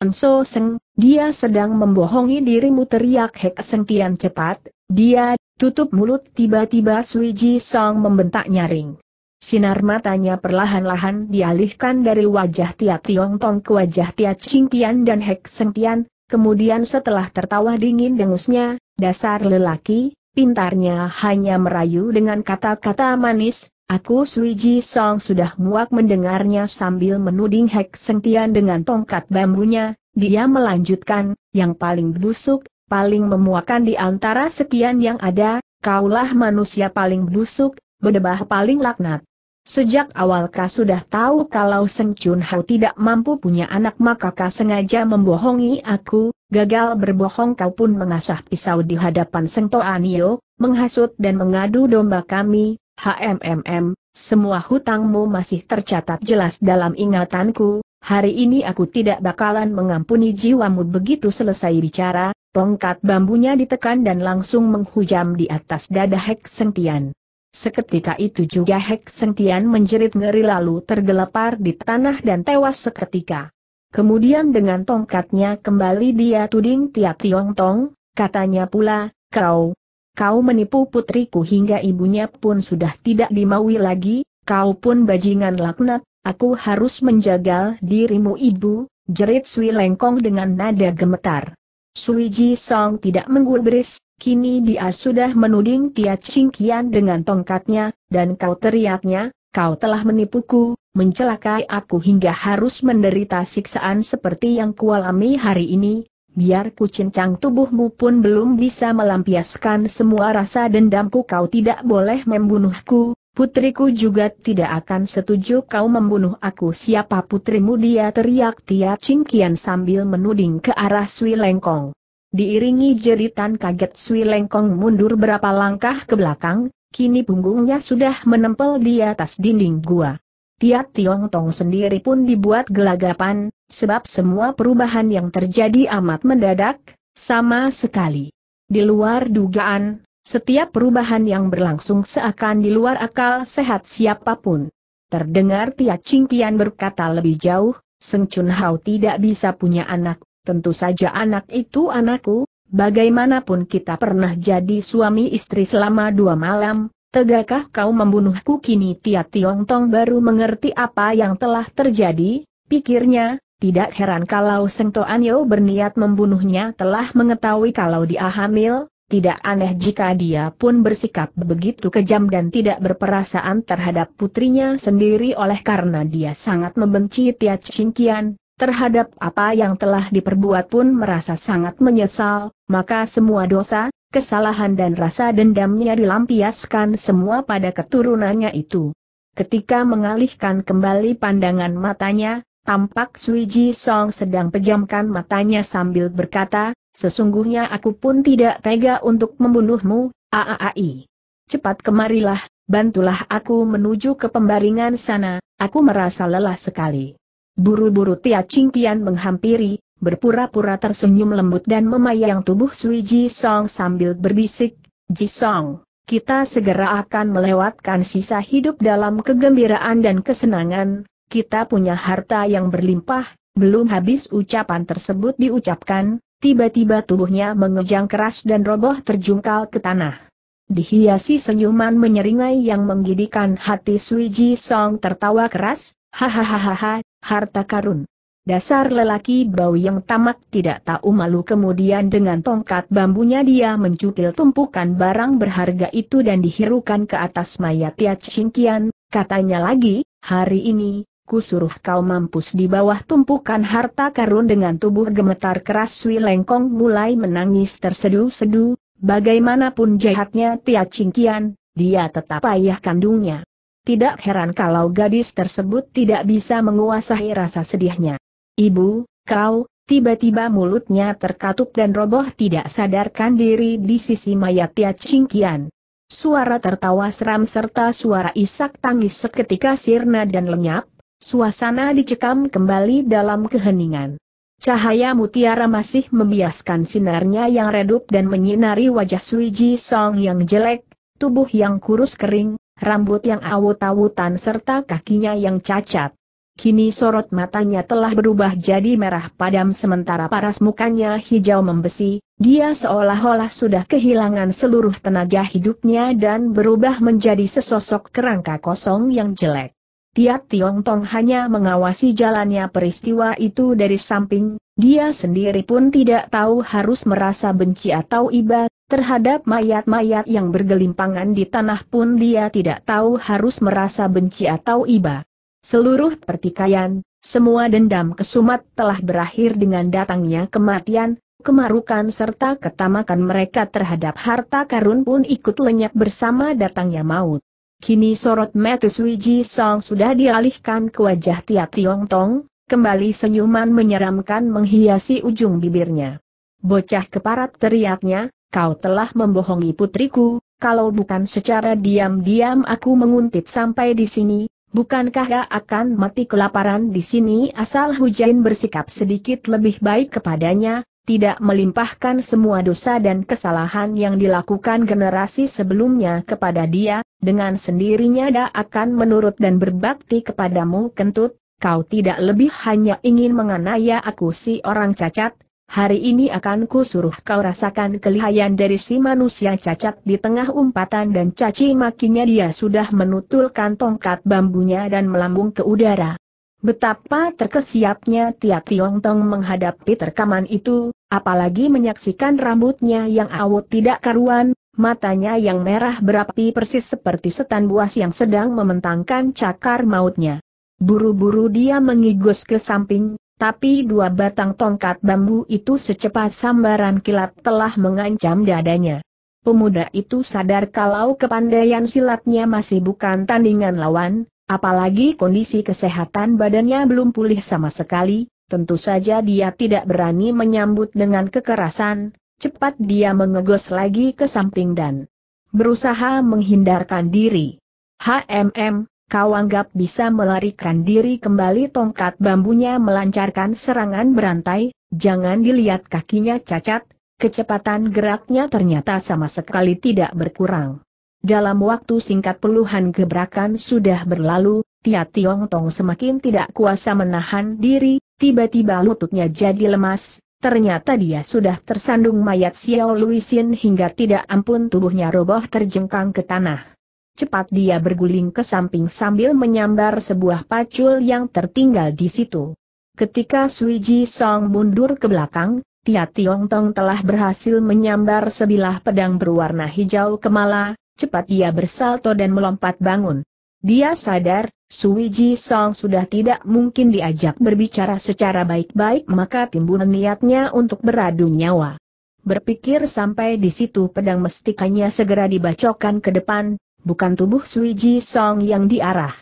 Enso Seng, dia sedang membohongi dirimu teriak Hek Seng Tian cepat, dia, tutup mulut tiba-tiba Sui Ji Song membentak nyaring. Sinar matanya perlahan-lahan dialihkan dari wajah Tia Tiong Tong ke wajah Tia Ching Tian dan Hek Seng Tian, kemudian setelah tertawa dingin dengusnya, dasar lelaki, pintarnya hanya merayu dengan kata-kata manis, Aku Suiji Song sudah muak mendengarnya sambil menuding Hek Seng dengan tongkat bambunya, dia melanjutkan, yang paling busuk, paling memuakan di antara sekian yang ada, kaulah manusia paling busuk, bedebah paling laknat. Sejak awal kau sudah tahu kalau Seng Chun Hau tidak mampu punya anak maka kau sengaja membohongi aku, gagal berbohong kau pun mengasah pisau di hadapan Seng Anio, menghasut dan mengadu domba kami, HMMM, semua hutangmu masih tercatat jelas dalam ingatanku, hari ini aku tidak bakalan mengampuni jiwamu begitu selesai bicara, tongkat bambunya ditekan dan langsung menghujam di atas dada Hek Sentian. Seketika itu juga Hek Sentian menjerit ngeri lalu tergelepar di tanah dan tewas seketika. Kemudian dengan tongkatnya kembali dia tuding tiap Tiong Tong, katanya pula, kau, kau menipu putriku hingga ibunya pun sudah tidak dimaui lagi, kau pun bajingan laknat, aku harus menjagal dirimu ibu, jerit Sui Lengkong dengan nada gemetar. Sui Ji Song tidak menggubris, kini dia sudah menuding Tia Cingkian dengan tongkatnya, dan kau teriaknya, kau telah menipuku, mencelakai aku hingga harus menderita siksaan seperti yang kualami hari ini, biar ku cincang tubuhmu pun belum bisa melampiaskan semua rasa dendamku kau tidak boleh membunuhku, putriku juga tidak akan setuju kau membunuh aku siapa putrimu dia teriak Tia Cingkian sambil menuding ke arah Sui Lengkong. Diiringi jeritan kaget Sui Lengkong mundur berapa langkah ke belakang, kini punggungnya sudah menempel di atas dinding gua. Tiap Tiong Tong sendiri pun dibuat gelagapan, sebab semua perubahan yang terjadi amat mendadak, sama sekali. Di luar dugaan, setiap perubahan yang berlangsung seakan di luar akal sehat siapapun. Terdengar Tiat Tian berkata lebih jauh, Seng Chun Hao tidak bisa punya anak, tentu saja anak itu anakku, bagaimanapun kita pernah jadi suami istri selama dua malam, Tegakkah kau membunuhku kini Tia Tiong Tong baru mengerti apa yang telah terjadi, pikirnya, tidak heran kalau Seng Yeo berniat membunuhnya telah mengetahui kalau dia hamil, tidak aneh jika dia pun bersikap begitu kejam dan tidak berperasaan terhadap putrinya sendiri oleh karena dia sangat membenci Tia Kian, terhadap apa yang telah diperbuat pun merasa sangat menyesal, maka semua dosa, kesalahan dan rasa dendamnya dilampiaskan semua pada keturunannya itu. Ketika mengalihkan kembali pandangan matanya, tampak Sui Ji Song sedang pejamkan matanya sambil berkata, sesungguhnya aku pun tidak tega untuk membunuhmu, aaai. Cepat kemarilah, bantulah aku menuju ke pembaringan sana, aku merasa lelah sekali. Buru-buru Tia Cingkian menghampiri, berpura-pura tersenyum lembut dan memayang tubuh Sui Ji Song sambil berbisik, Ji Song, kita segera akan melewatkan sisa hidup dalam kegembiraan dan kesenangan, kita punya harta yang berlimpah, belum habis ucapan tersebut diucapkan, tiba-tiba tubuhnya mengejang keras dan roboh terjungkal ke tanah. Dihiasi senyuman menyeringai yang menggidikan hati Sui Ji Song tertawa keras, Hahaha, harta karun. Dasar lelaki bau yang tamak tidak tahu malu kemudian dengan tongkat bambunya dia mencukil tumpukan barang berharga itu dan dihirukan ke atas mayat Tia Cingkian, katanya lagi, hari ini, kusuruh kau mampus di bawah tumpukan harta karun dengan tubuh gemetar keras Sui Lengkong mulai menangis terseduh-seduh, bagaimanapun jahatnya Tia Cingkian, dia tetap ayah kandungnya. Tidak heran kalau gadis tersebut tidak bisa menguasai rasa sedihnya. Ibu, kau, tiba-tiba mulutnya terkatup dan roboh tidak sadarkan diri di sisi mayat Tia Cingkian. Suara tertawa seram serta suara isak tangis seketika sirna dan lenyap, suasana dicekam kembali dalam keheningan. Cahaya mutiara masih membiaskan sinarnya yang redup dan menyinari wajah Suiji Song yang jelek, tubuh yang kurus kering, rambut yang awut-awutan serta kakinya yang cacat. Kini sorot matanya telah berubah jadi merah padam sementara paras mukanya hijau membesi, dia seolah-olah sudah kehilangan seluruh tenaga hidupnya dan berubah menjadi sesosok kerangka kosong yang jelek. Tiap Tiong Tong hanya mengawasi jalannya peristiwa itu dari samping, dia sendiri pun tidak tahu harus merasa benci atau iba, Terhadap mayat-mayat yang bergelimpangan di tanah pun dia tidak tahu harus merasa benci atau iba. Seluruh pertikaian, semua dendam kesumat telah berakhir dengan datangnya kematian, kemarukan serta ketamakan mereka terhadap harta karun pun ikut lenyap bersama datangnya maut. Kini sorot mata Suiji Song sudah dialihkan ke wajah Tia Tiong Tong, kembali senyuman menyeramkan menghiasi ujung bibirnya. Bocah keparat teriaknya, kau telah membohongi putriku, kalau bukan secara diam-diam aku menguntit sampai di sini, bukankah akan mati kelaparan di sini asal hujan bersikap sedikit lebih baik kepadanya, tidak melimpahkan semua dosa dan kesalahan yang dilakukan generasi sebelumnya kepada dia, dengan sendirinya dia akan menurut dan berbakti kepadamu kentut, kau tidak lebih hanya ingin menganaya aku si orang cacat, Hari ini akan kusuruh kau rasakan kelihayan dari si manusia cacat di tengah umpatan dan caci makinya dia sudah menutulkan tongkat bambunya dan melambung ke udara. Betapa terkesiapnya Tia Tong menghadapi terkaman itu, apalagi menyaksikan rambutnya yang awet tidak karuan, matanya yang merah berapi persis seperti setan buas yang sedang mementangkan cakar mautnya. Buru-buru dia mengigus ke samping, tapi dua batang tongkat bambu itu secepat sambaran kilat telah mengancam dadanya. Pemuda itu sadar kalau kepandaian silatnya masih bukan tandingan lawan, apalagi kondisi kesehatan badannya belum pulih sama sekali, tentu saja dia tidak berani menyambut dengan kekerasan, cepat dia mengegos lagi ke samping dan berusaha menghindarkan diri. HMM, kau anggap bisa melarikan diri kembali tongkat bambunya melancarkan serangan berantai, jangan dilihat kakinya cacat, kecepatan geraknya ternyata sama sekali tidak berkurang. Dalam waktu singkat puluhan gebrakan sudah berlalu, Tia Tiong Tong semakin tidak kuasa menahan diri, tiba-tiba lututnya jadi lemas, ternyata dia sudah tersandung mayat Xiao Luisin hingga tidak ampun tubuhnya roboh terjengkang ke tanah cepat dia berguling ke samping sambil menyambar sebuah pacul yang tertinggal di situ. Ketika Ji Song mundur ke belakang, Tia Tiong Tong telah berhasil menyambar sebilah pedang berwarna hijau kemala, cepat dia bersalto dan melompat bangun. Dia sadar, Ji Song sudah tidak mungkin diajak berbicara secara baik-baik maka timbul niatnya untuk beradu nyawa. Berpikir sampai di situ pedang mestikanya segera dibacokan ke depan, bukan tubuh Sui Ji Song yang diarah.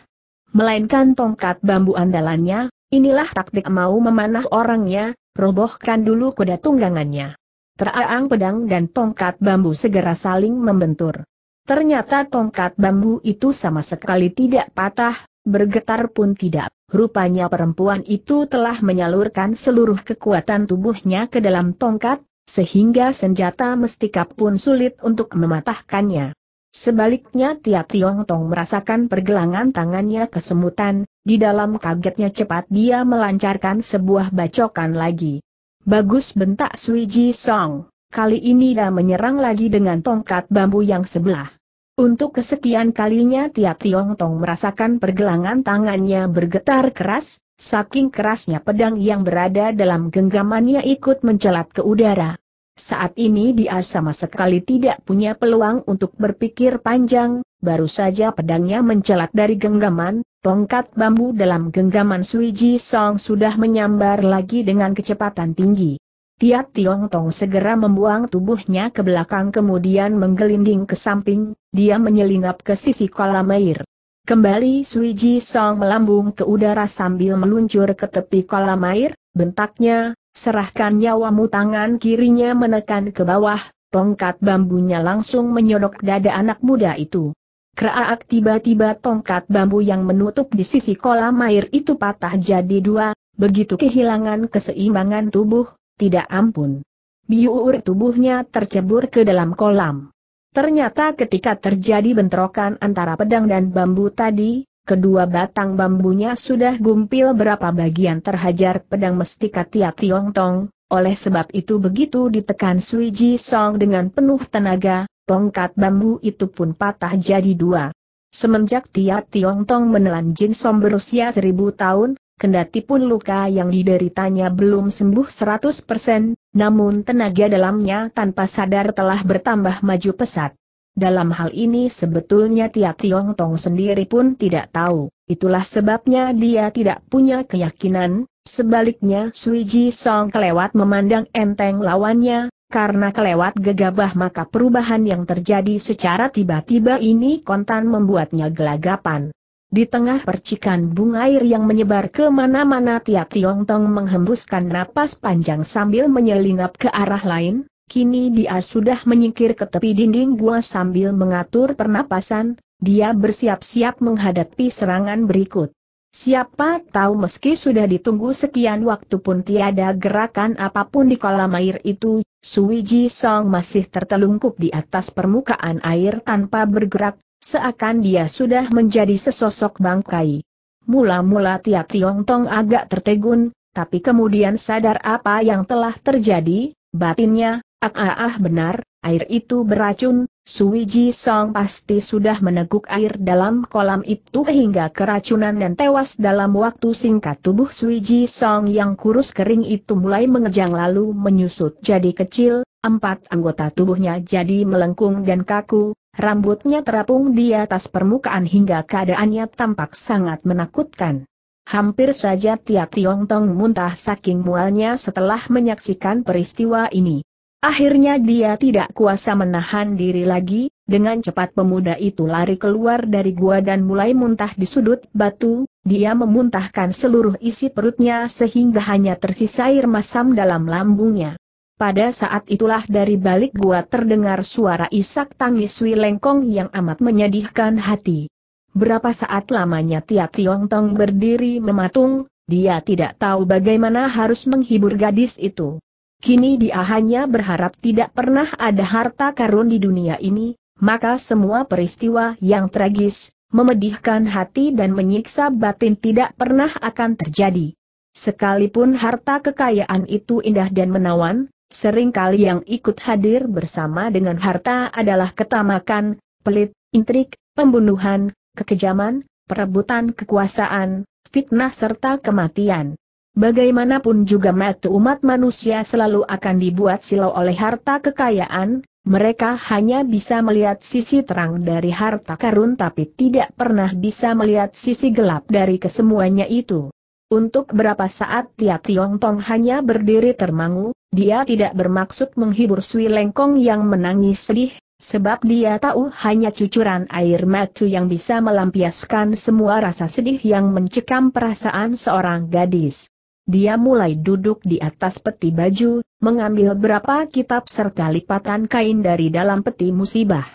Melainkan tongkat bambu andalannya, inilah taktik mau memanah orangnya, robohkan dulu kuda tunggangannya. Teraang pedang dan tongkat bambu segera saling membentur. Ternyata tongkat bambu itu sama sekali tidak patah, bergetar pun tidak. Rupanya perempuan itu telah menyalurkan seluruh kekuatan tubuhnya ke dalam tongkat, sehingga senjata mestika pun sulit untuk mematahkannya. Sebaliknya tiap Tiong Tong merasakan pergelangan tangannya kesemutan, di dalam kagetnya cepat dia melancarkan sebuah bacokan lagi. Bagus bentak Sui Ji Song, kali ini dia menyerang lagi dengan tongkat bambu yang sebelah. Untuk kesekian kalinya tiap Tiong Tong merasakan pergelangan tangannya bergetar keras, saking kerasnya pedang yang berada dalam genggamannya ikut mencelat ke udara. Saat ini dia sama sekali tidak punya peluang untuk berpikir panjang, baru saja pedangnya mencelat dari genggaman, tongkat bambu dalam genggaman Sui Song sudah menyambar lagi dengan kecepatan tinggi. Tiap Tiong Tong segera membuang tubuhnya ke belakang kemudian menggelinding ke samping, dia menyelinap ke sisi kolam air. Kembali Sui Song melambung ke udara sambil meluncur ke tepi kolam air, bentaknya, Serahkan nyawamu tangan kirinya menekan ke bawah, tongkat bambunya langsung menyodok dada anak muda itu. Keraak tiba-tiba tongkat bambu yang menutup di sisi kolam air itu patah jadi dua, begitu kehilangan keseimbangan tubuh, tidak ampun. Biur tubuhnya tercebur ke dalam kolam. Ternyata ketika terjadi bentrokan antara pedang dan bambu tadi, Kedua batang bambunya sudah gumpil berapa bagian terhajar pedang mestika Tia Tiong Tong, oleh sebab itu begitu ditekan Sui Ji Song dengan penuh tenaga, tongkat bambu itu pun patah jadi dua. Semenjak Tia Tiong Tong menelan Jin Song berusia seribu tahun, kendati pun luka yang dideritanya belum sembuh 100%, namun tenaga dalamnya tanpa sadar telah bertambah maju pesat. Dalam hal ini sebetulnya Tia Tiong Tong sendiri pun tidak tahu, itulah sebabnya dia tidak punya keyakinan, sebaliknya Sui Ji Song kelewat memandang enteng lawannya, karena kelewat gegabah maka perubahan yang terjadi secara tiba-tiba ini kontan membuatnya gelagapan. Di tengah percikan bunga air yang menyebar ke mana-mana Tia Tiong Tong menghembuskan napas panjang sambil menyelinap ke arah lain, Kini dia sudah menyingkir ke tepi dinding gua sambil mengatur pernapasan, dia bersiap-siap menghadapi serangan berikut. Siapa tahu meski sudah ditunggu sekian waktu pun tiada gerakan apapun di kolam air itu, Suiji Song masih tertelungkup di atas permukaan air tanpa bergerak, seakan dia sudah menjadi sesosok bangkai. Mula-mula Tia Tiong Tong agak tertegun, tapi kemudian sadar apa yang telah terjadi, batinnya, Ah ah ah benar, air itu beracun, Suiji Song pasti sudah meneguk air dalam kolam itu hingga keracunan dan tewas dalam waktu singkat tubuh Suiji Song yang kurus kering itu mulai mengejang lalu menyusut jadi kecil, empat anggota tubuhnya jadi melengkung dan kaku, rambutnya terapung di atas permukaan hingga keadaannya tampak sangat menakutkan. Hampir saja Tia Tiong Tong muntah saking mualnya setelah menyaksikan peristiwa ini. Akhirnya dia tidak kuasa menahan diri lagi, dengan cepat pemuda itu lari keluar dari gua dan mulai muntah di sudut batu, dia memuntahkan seluruh isi perutnya sehingga hanya tersisa air masam dalam lambungnya. Pada saat itulah dari balik gua terdengar suara isak tangis Wilengkong yang amat menyedihkan hati. Berapa saat lamanya Tia Tong berdiri mematung, dia tidak tahu bagaimana harus menghibur gadis itu. Kini dia hanya berharap tidak pernah ada harta karun di dunia ini, maka semua peristiwa yang tragis, memedihkan hati dan menyiksa batin tidak pernah akan terjadi. Sekalipun harta kekayaan itu indah dan menawan, seringkali yang ikut hadir bersama dengan harta adalah ketamakan, pelit, intrik, pembunuhan, kekejaman, perebutan kekuasaan, fitnah serta kematian. Bagaimanapun juga mata umat manusia selalu akan dibuat silau oleh harta kekayaan, mereka hanya bisa melihat sisi terang dari harta karun tapi tidak pernah bisa melihat sisi gelap dari kesemuanya itu. Untuk berapa saat Tia Tiong Tong hanya berdiri termangu, dia tidak bermaksud menghibur Sui Lengkong yang menangis sedih, sebab dia tahu hanya cucuran air matu yang bisa melampiaskan semua rasa sedih yang mencekam perasaan seorang gadis. Dia mulai duduk di atas peti baju, mengambil berapa kitab serta lipatan kain dari dalam peti musibah.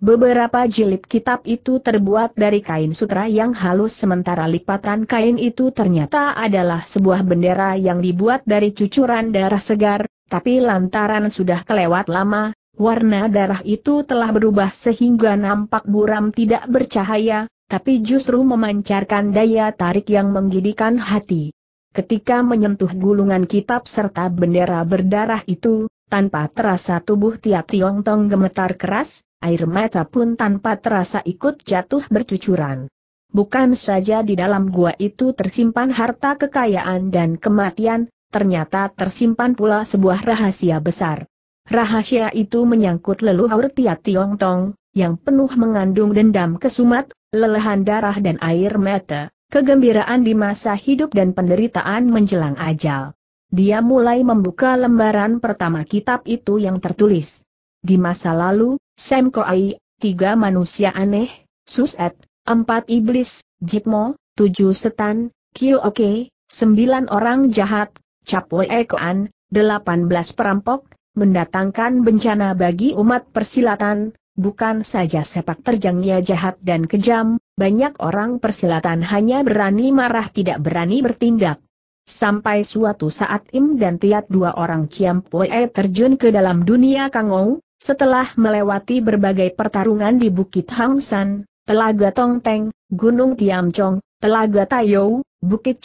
Beberapa jilid kitab itu terbuat dari kain sutra yang halus sementara lipatan kain itu ternyata adalah sebuah bendera yang dibuat dari cucuran darah segar, tapi lantaran sudah kelewat lama, warna darah itu telah berubah sehingga nampak buram tidak bercahaya, tapi justru memancarkan daya tarik yang menggidikan hati. Ketika menyentuh gulungan kitab serta bendera berdarah itu, tanpa terasa tubuh tiap Tiong Tong gemetar keras, air mata pun tanpa terasa ikut jatuh bercucuran. Bukan saja di dalam gua itu tersimpan harta kekayaan dan kematian, ternyata tersimpan pula sebuah rahasia besar. Rahasia itu menyangkut leluhur Tia Tiong Tong, yang penuh mengandung dendam kesumat, lelehan darah dan air mata. Kegembiraan di masa hidup dan penderitaan menjelang ajal. Dia mulai membuka lembaran pertama kitab itu yang tertulis. Di masa lalu, Sam Koai, tiga manusia aneh, Suset, empat iblis, Jipmo, tujuh setan, Kyoke, sembilan orang jahat, Capoe Ekoan, delapan belas perampok, mendatangkan bencana bagi umat persilatan, bukan saja sepak terjangnya jahat dan kejam, banyak orang persilatan hanya berani marah tidak berani bertindak. Sampai suatu saat Im dan Tiat dua orang Ciampoe terjun ke dalam dunia Kangou, setelah melewati berbagai pertarungan di Bukit Hang San, Telaga Tongteng, Gunung Chong, Telaga Tayou, Bukit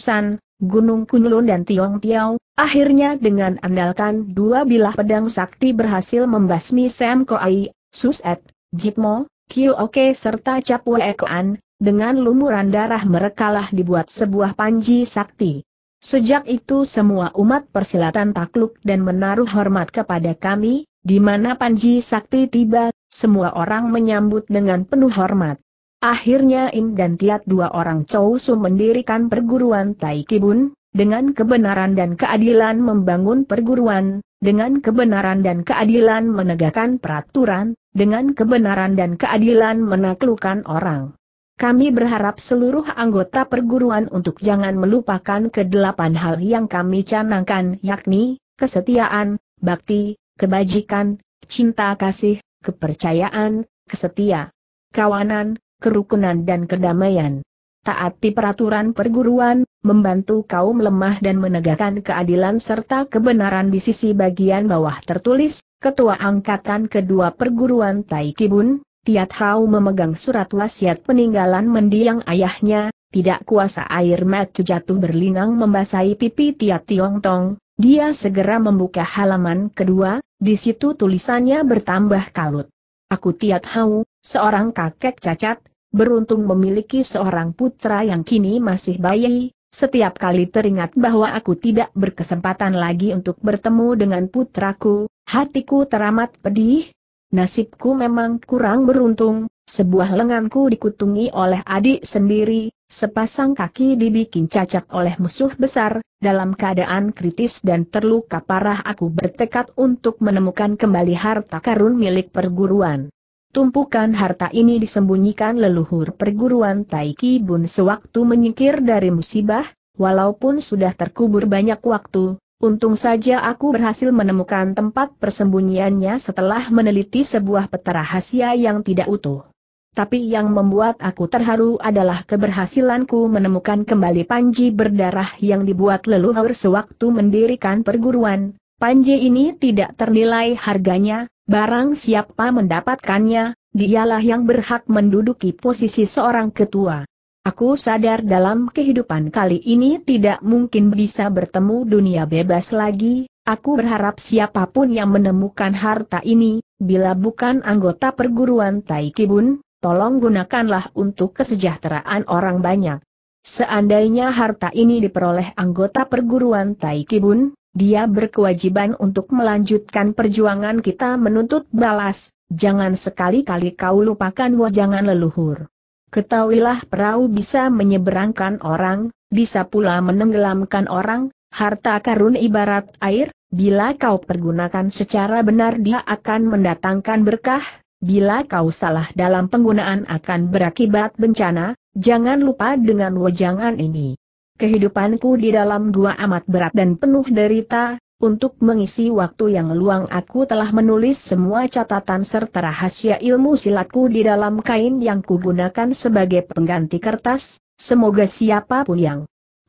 San, Gunung Kunlun dan Tiong Tiao, akhirnya dengan andalkan dua bilah pedang sakti berhasil membasmi Sam Koai, Suset, Jipmo, Kyu Oke serta Capue Ekoan, dengan lumuran darah merekalah dibuat sebuah panji sakti. Sejak itu semua umat persilatan takluk dan menaruh hormat kepada kami, di mana Panji Sakti tiba, semua orang menyambut dengan penuh hormat. Akhirnya Im dan Tiat dua orang Chousu mendirikan perguruan Taikibun, dengan kebenaran dan keadilan membangun perguruan, dengan kebenaran dan keadilan menegakkan peraturan, dengan kebenaran dan keadilan menaklukkan orang. Kami berharap seluruh anggota perguruan untuk jangan melupakan kedelapan hal yang kami canangkan yakni, kesetiaan, bakti, kebajikan, cinta kasih, kepercayaan, kesetia, kawanan, kerukunan dan kedamaian. Taati peraturan perguruan, membantu kaum lemah dan menegakkan keadilan serta kebenaran di sisi bagian bawah tertulis, Ketua Angkatan Kedua Perguruan Taikibun, Tiat Hau memegang surat wasiat peninggalan mendiang ayahnya, tidak kuasa air mata jatuh berlinang membasahi pipi Tiat Tiong Tong, dia segera membuka halaman kedua, di situ tulisannya bertambah kalut. Aku Tiat Hau, seorang kakek cacat, beruntung memiliki seorang putra yang kini masih bayi, setiap kali teringat bahwa aku tidak berkesempatan lagi untuk bertemu dengan putraku, hatiku teramat pedih. Nasibku memang kurang beruntung, sebuah lenganku dikutungi oleh adik sendiri, sepasang kaki dibikin cacat oleh musuh besar, dalam keadaan kritis dan terluka parah aku bertekad untuk menemukan kembali harta karun milik perguruan. Tumpukan harta ini disembunyikan leluhur perguruan Taiki Bun sewaktu menyingkir dari musibah, walaupun sudah terkubur banyak waktu, untung saja aku berhasil menemukan tempat persembunyiannya setelah meneliti sebuah peta rahasia yang tidak utuh. Tapi yang membuat aku terharu adalah keberhasilanku menemukan kembali panji berdarah yang dibuat leluhur sewaktu mendirikan perguruan. Panji ini tidak ternilai harganya, Barang siapa mendapatkannya, dialah yang berhak menduduki posisi seorang ketua. Aku sadar dalam kehidupan kali ini tidak mungkin bisa bertemu dunia bebas lagi, aku berharap siapapun yang menemukan harta ini, bila bukan anggota perguruan Taikibun, tolong gunakanlah untuk kesejahteraan orang banyak. Seandainya harta ini diperoleh anggota perguruan Taikibun, dia berkewajiban untuk melanjutkan perjuangan kita menuntut balas, jangan sekali-kali kau lupakan wajangan leluhur. Ketahuilah perahu bisa menyeberangkan orang, bisa pula menenggelamkan orang, harta karun ibarat air, bila kau pergunakan secara benar dia akan mendatangkan berkah, bila kau salah dalam penggunaan akan berakibat bencana, jangan lupa dengan wajangan ini kehidupanku di dalam gua amat berat dan penuh derita, untuk mengisi waktu yang luang aku telah menulis semua catatan serta rahasia ilmu silatku di dalam kain yang kugunakan sebagai pengganti kertas, semoga siapapun yang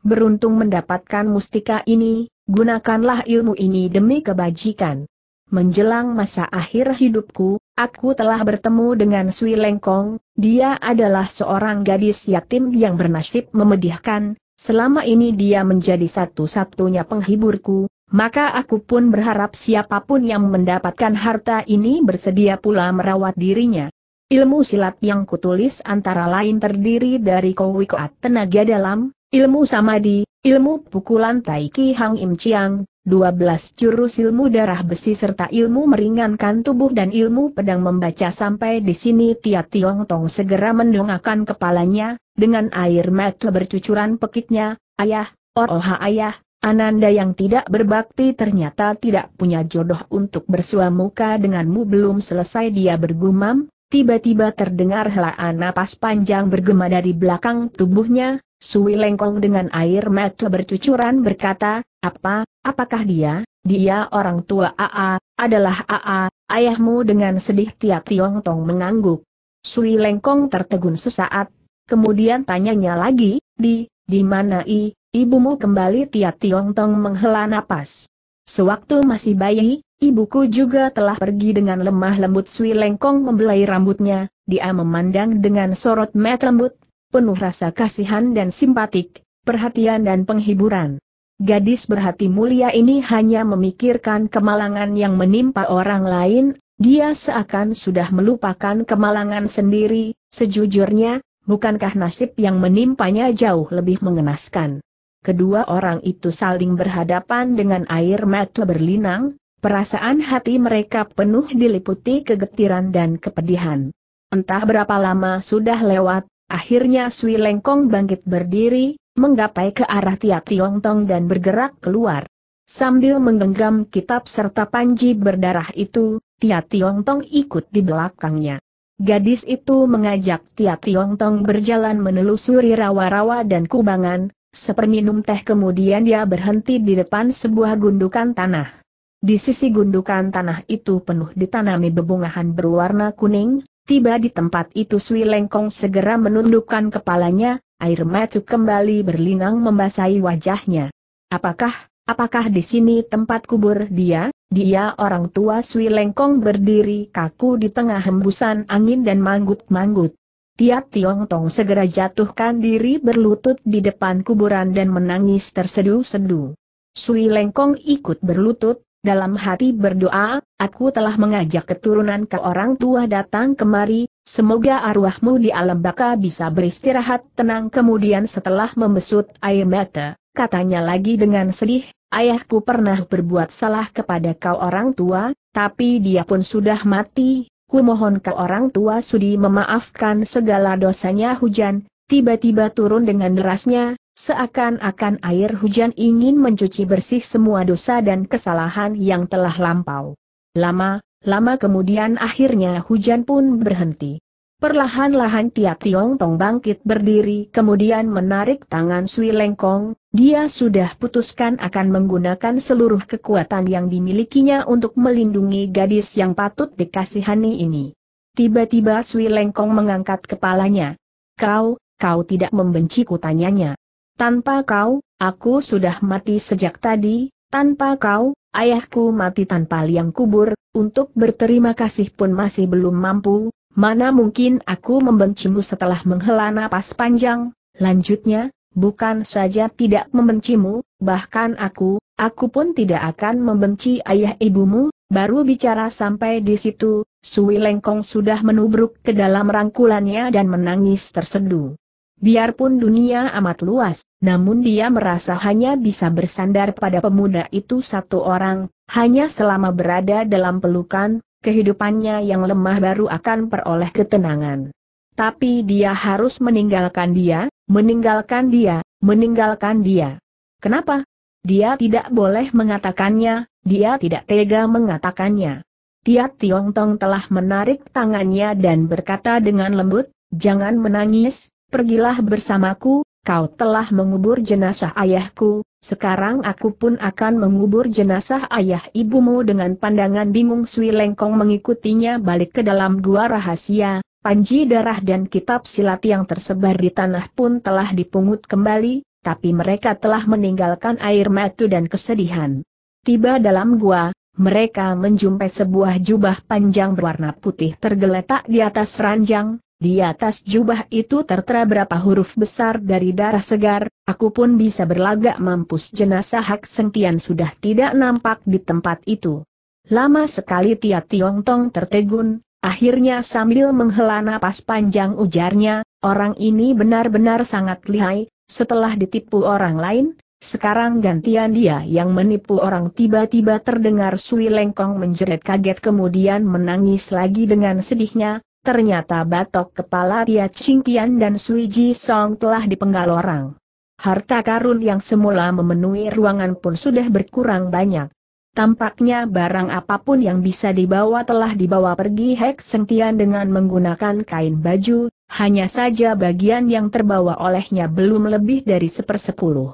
beruntung mendapatkan mustika ini, gunakanlah ilmu ini demi kebajikan. Menjelang masa akhir hidupku, aku telah bertemu dengan Sui Lengkong, dia adalah seorang gadis yatim yang bernasib memedihkan, Selama ini dia menjadi satu-satunya penghiburku, maka aku pun berharap siapapun yang mendapatkan harta ini bersedia pula merawat dirinya. Ilmu silat yang kutulis antara lain terdiri dari kowikoat tenaga dalam, ilmu samadi, ilmu pukulan Taiki Hang Im Chiang, 12 jurus ilmu darah besi serta ilmu meringankan tubuh dan ilmu pedang membaca sampai di sini Tia Tiong Tong segera mendongakkan kepalanya, dengan air mata bercucuran pekiknya, ayah, oh, oh ayah, Ananda yang tidak berbakti ternyata tidak punya jodoh untuk muka denganmu belum selesai dia bergumam, tiba-tiba terdengar helaan napas panjang bergema dari belakang tubuhnya, Sui Lengkong dengan air mata bercucuran berkata, apa, apakah dia, dia orang tua AA, adalah AA, ayahmu dengan sedih Tia Tiong Tong mengangguk. Sui Lengkong tertegun sesaat, kemudian tanyanya lagi, di, di mana i, ibumu kembali Tia Tiong Tong menghela napas. Sewaktu masih bayi, ibuku juga telah pergi dengan lemah lembut Sui Lengkong membelai rambutnya, dia memandang dengan sorot mata lembut, penuh rasa kasihan dan simpatik, perhatian dan penghiburan. Gadis berhati mulia ini hanya memikirkan kemalangan yang menimpa orang lain, dia seakan sudah melupakan kemalangan sendiri, sejujurnya, bukankah nasib yang menimpanya jauh lebih mengenaskan. Kedua orang itu saling berhadapan dengan air mata berlinang, perasaan hati mereka penuh diliputi kegetiran dan kepedihan. Entah berapa lama sudah lewat, Akhirnya Sui Lengkong bangkit berdiri, menggapai ke arah Tia Tiong Tong dan bergerak keluar. Sambil menggenggam kitab serta panji berdarah itu, Tia Tiong Tong ikut di belakangnya. Gadis itu mengajak Tia Tiong Tong berjalan menelusuri rawa-rawa dan kubangan, seperminum teh kemudian dia berhenti di depan sebuah gundukan tanah. Di sisi gundukan tanah itu penuh ditanami bebungahan berwarna kuning, Tiba di tempat itu Sui Lengkong segera menundukkan kepalanya, air mata kembali berlinang membasahi wajahnya. Apakah, apakah di sini tempat kubur dia? Dia orang tua Sui Lengkong berdiri kaku di tengah hembusan angin dan manggut-manggut. Tiap Tiong Tong segera jatuhkan diri berlutut di depan kuburan dan menangis terseduh-seduh. Sui Lengkong ikut berlutut, dalam hati berdoa, aku telah mengajak keturunan ke orang tua datang kemari, semoga arwahmu di alam baka bisa beristirahat tenang kemudian setelah membesut air mata, katanya lagi dengan sedih, ayahku pernah berbuat salah kepada kau orang tua, tapi dia pun sudah mati, ku mohon kau orang tua sudi memaafkan segala dosanya hujan, tiba-tiba turun dengan derasnya, Seakan-akan air hujan ingin mencuci bersih semua dosa dan kesalahan yang telah lampau. Lama, lama kemudian akhirnya hujan pun berhenti. Perlahan-lahan Tia Tiong Tong bangkit berdiri kemudian menarik tangan Sui Lengkong, dia sudah putuskan akan menggunakan seluruh kekuatan yang dimilikinya untuk melindungi gadis yang patut dikasihani ini. Tiba-tiba Sui Lengkong mengangkat kepalanya. Kau, kau tidak membenciku tanyanya. Tanpa kau, aku sudah mati sejak tadi, tanpa kau, ayahku mati tanpa liang kubur, untuk berterima kasih pun masih belum mampu, mana mungkin aku membencimu setelah menghela napas panjang, lanjutnya, bukan saja tidak membencimu, bahkan aku, aku pun tidak akan membenci ayah ibumu, baru bicara sampai di situ, Sui Lengkong sudah menubruk ke dalam rangkulannya dan menangis terseduh. Biarpun dunia amat luas, namun dia merasa hanya bisa bersandar pada pemuda itu satu orang, hanya selama berada dalam pelukan, kehidupannya yang lemah baru akan peroleh ketenangan. Tapi dia harus meninggalkan dia, meninggalkan dia, meninggalkan dia. Kenapa? Dia tidak boleh mengatakannya, dia tidak tega mengatakannya. Tiap Tiong Tong telah menarik tangannya dan berkata dengan lembut, jangan menangis, pergilah bersamaku, kau telah mengubur jenazah ayahku, sekarang aku pun akan mengubur jenazah ayah ibumu dengan pandangan bingung Sui Lengkong mengikutinya balik ke dalam gua rahasia, panji darah dan kitab silat yang tersebar di tanah pun telah dipungut kembali, tapi mereka telah meninggalkan air mata dan kesedihan. Tiba dalam gua, mereka menjumpai sebuah jubah panjang berwarna putih tergeletak di atas ranjang, di atas jubah itu tertera berapa huruf besar dari darah segar, aku pun bisa berlagak mampus jenazah Hak Sentian sudah tidak nampak di tempat itu. Lama sekali Tia Tiong Tong tertegun, akhirnya sambil menghela napas panjang ujarnya, orang ini benar-benar sangat lihai, setelah ditipu orang lain, sekarang gantian dia yang menipu orang tiba-tiba terdengar Sui Lengkong menjerit kaget kemudian menangis lagi dengan sedihnya, Ternyata batok kepala Tia Chingkian dan Sui Ji Song telah dipenggal orang. Harta karun yang semula memenuhi ruangan pun sudah berkurang banyak. Tampaknya barang apapun yang bisa dibawa telah dibawa pergi Hek Sentian dengan menggunakan kain baju, hanya saja bagian yang terbawa olehnya belum lebih dari sepersepuluh.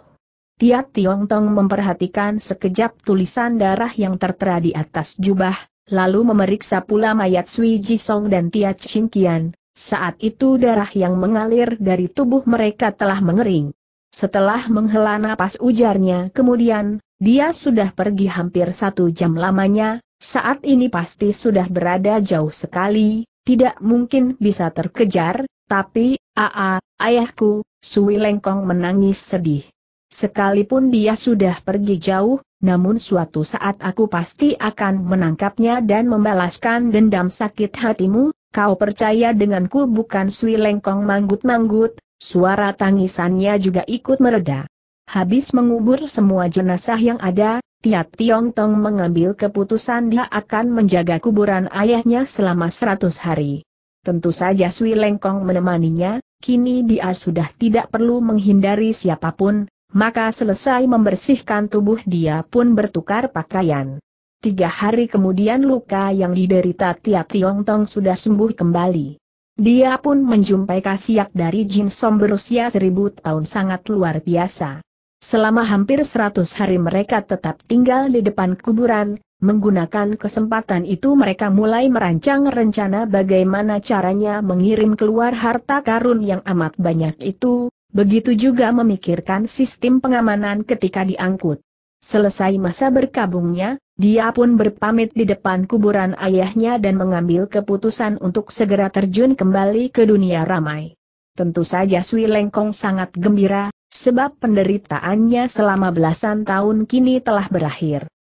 Tiat Tiong Tong memperhatikan sekejap tulisan darah yang tertera di atas jubah, lalu memeriksa pula mayat Sui Jisong dan Tia Chingkian, saat itu darah yang mengalir dari tubuh mereka telah mengering. Setelah menghela nafas ujarnya kemudian, dia sudah pergi hampir satu jam lamanya, saat ini pasti sudah berada jauh sekali, tidak mungkin bisa terkejar, tapi, aa, ayahku, Sui Lengkong menangis sedih. Sekalipun dia sudah pergi jauh, namun suatu saat aku pasti akan menangkapnya dan membalaskan dendam sakit hatimu, kau percaya denganku bukan Sui Lengkong manggut-manggut, suara tangisannya juga ikut mereda. Habis mengubur semua jenazah yang ada, Tiat Tiong Tong mengambil keputusan dia akan menjaga kuburan ayahnya selama seratus hari. Tentu saja Sui Lengkong menemaninya, kini dia sudah tidak perlu menghindari siapapun, maka selesai membersihkan tubuh dia pun bertukar pakaian. Tiga hari kemudian luka yang diderita Tiap Tiong Tong sudah sembuh kembali. Dia pun menjumpai kasiak dari Jin Som berusia seribu tahun sangat luar biasa. Selama hampir seratus hari mereka tetap tinggal di depan kuburan, menggunakan kesempatan itu mereka mulai merancang rencana bagaimana caranya mengirim keluar harta karun yang amat banyak itu, Begitu juga memikirkan sistem pengamanan ketika diangkut. Selesai masa berkabungnya, dia pun berpamit di depan kuburan ayahnya dan mengambil keputusan untuk segera terjun kembali ke dunia ramai. Tentu saja Sui Lengkong sangat gembira, sebab penderitaannya selama belasan tahun kini telah berakhir.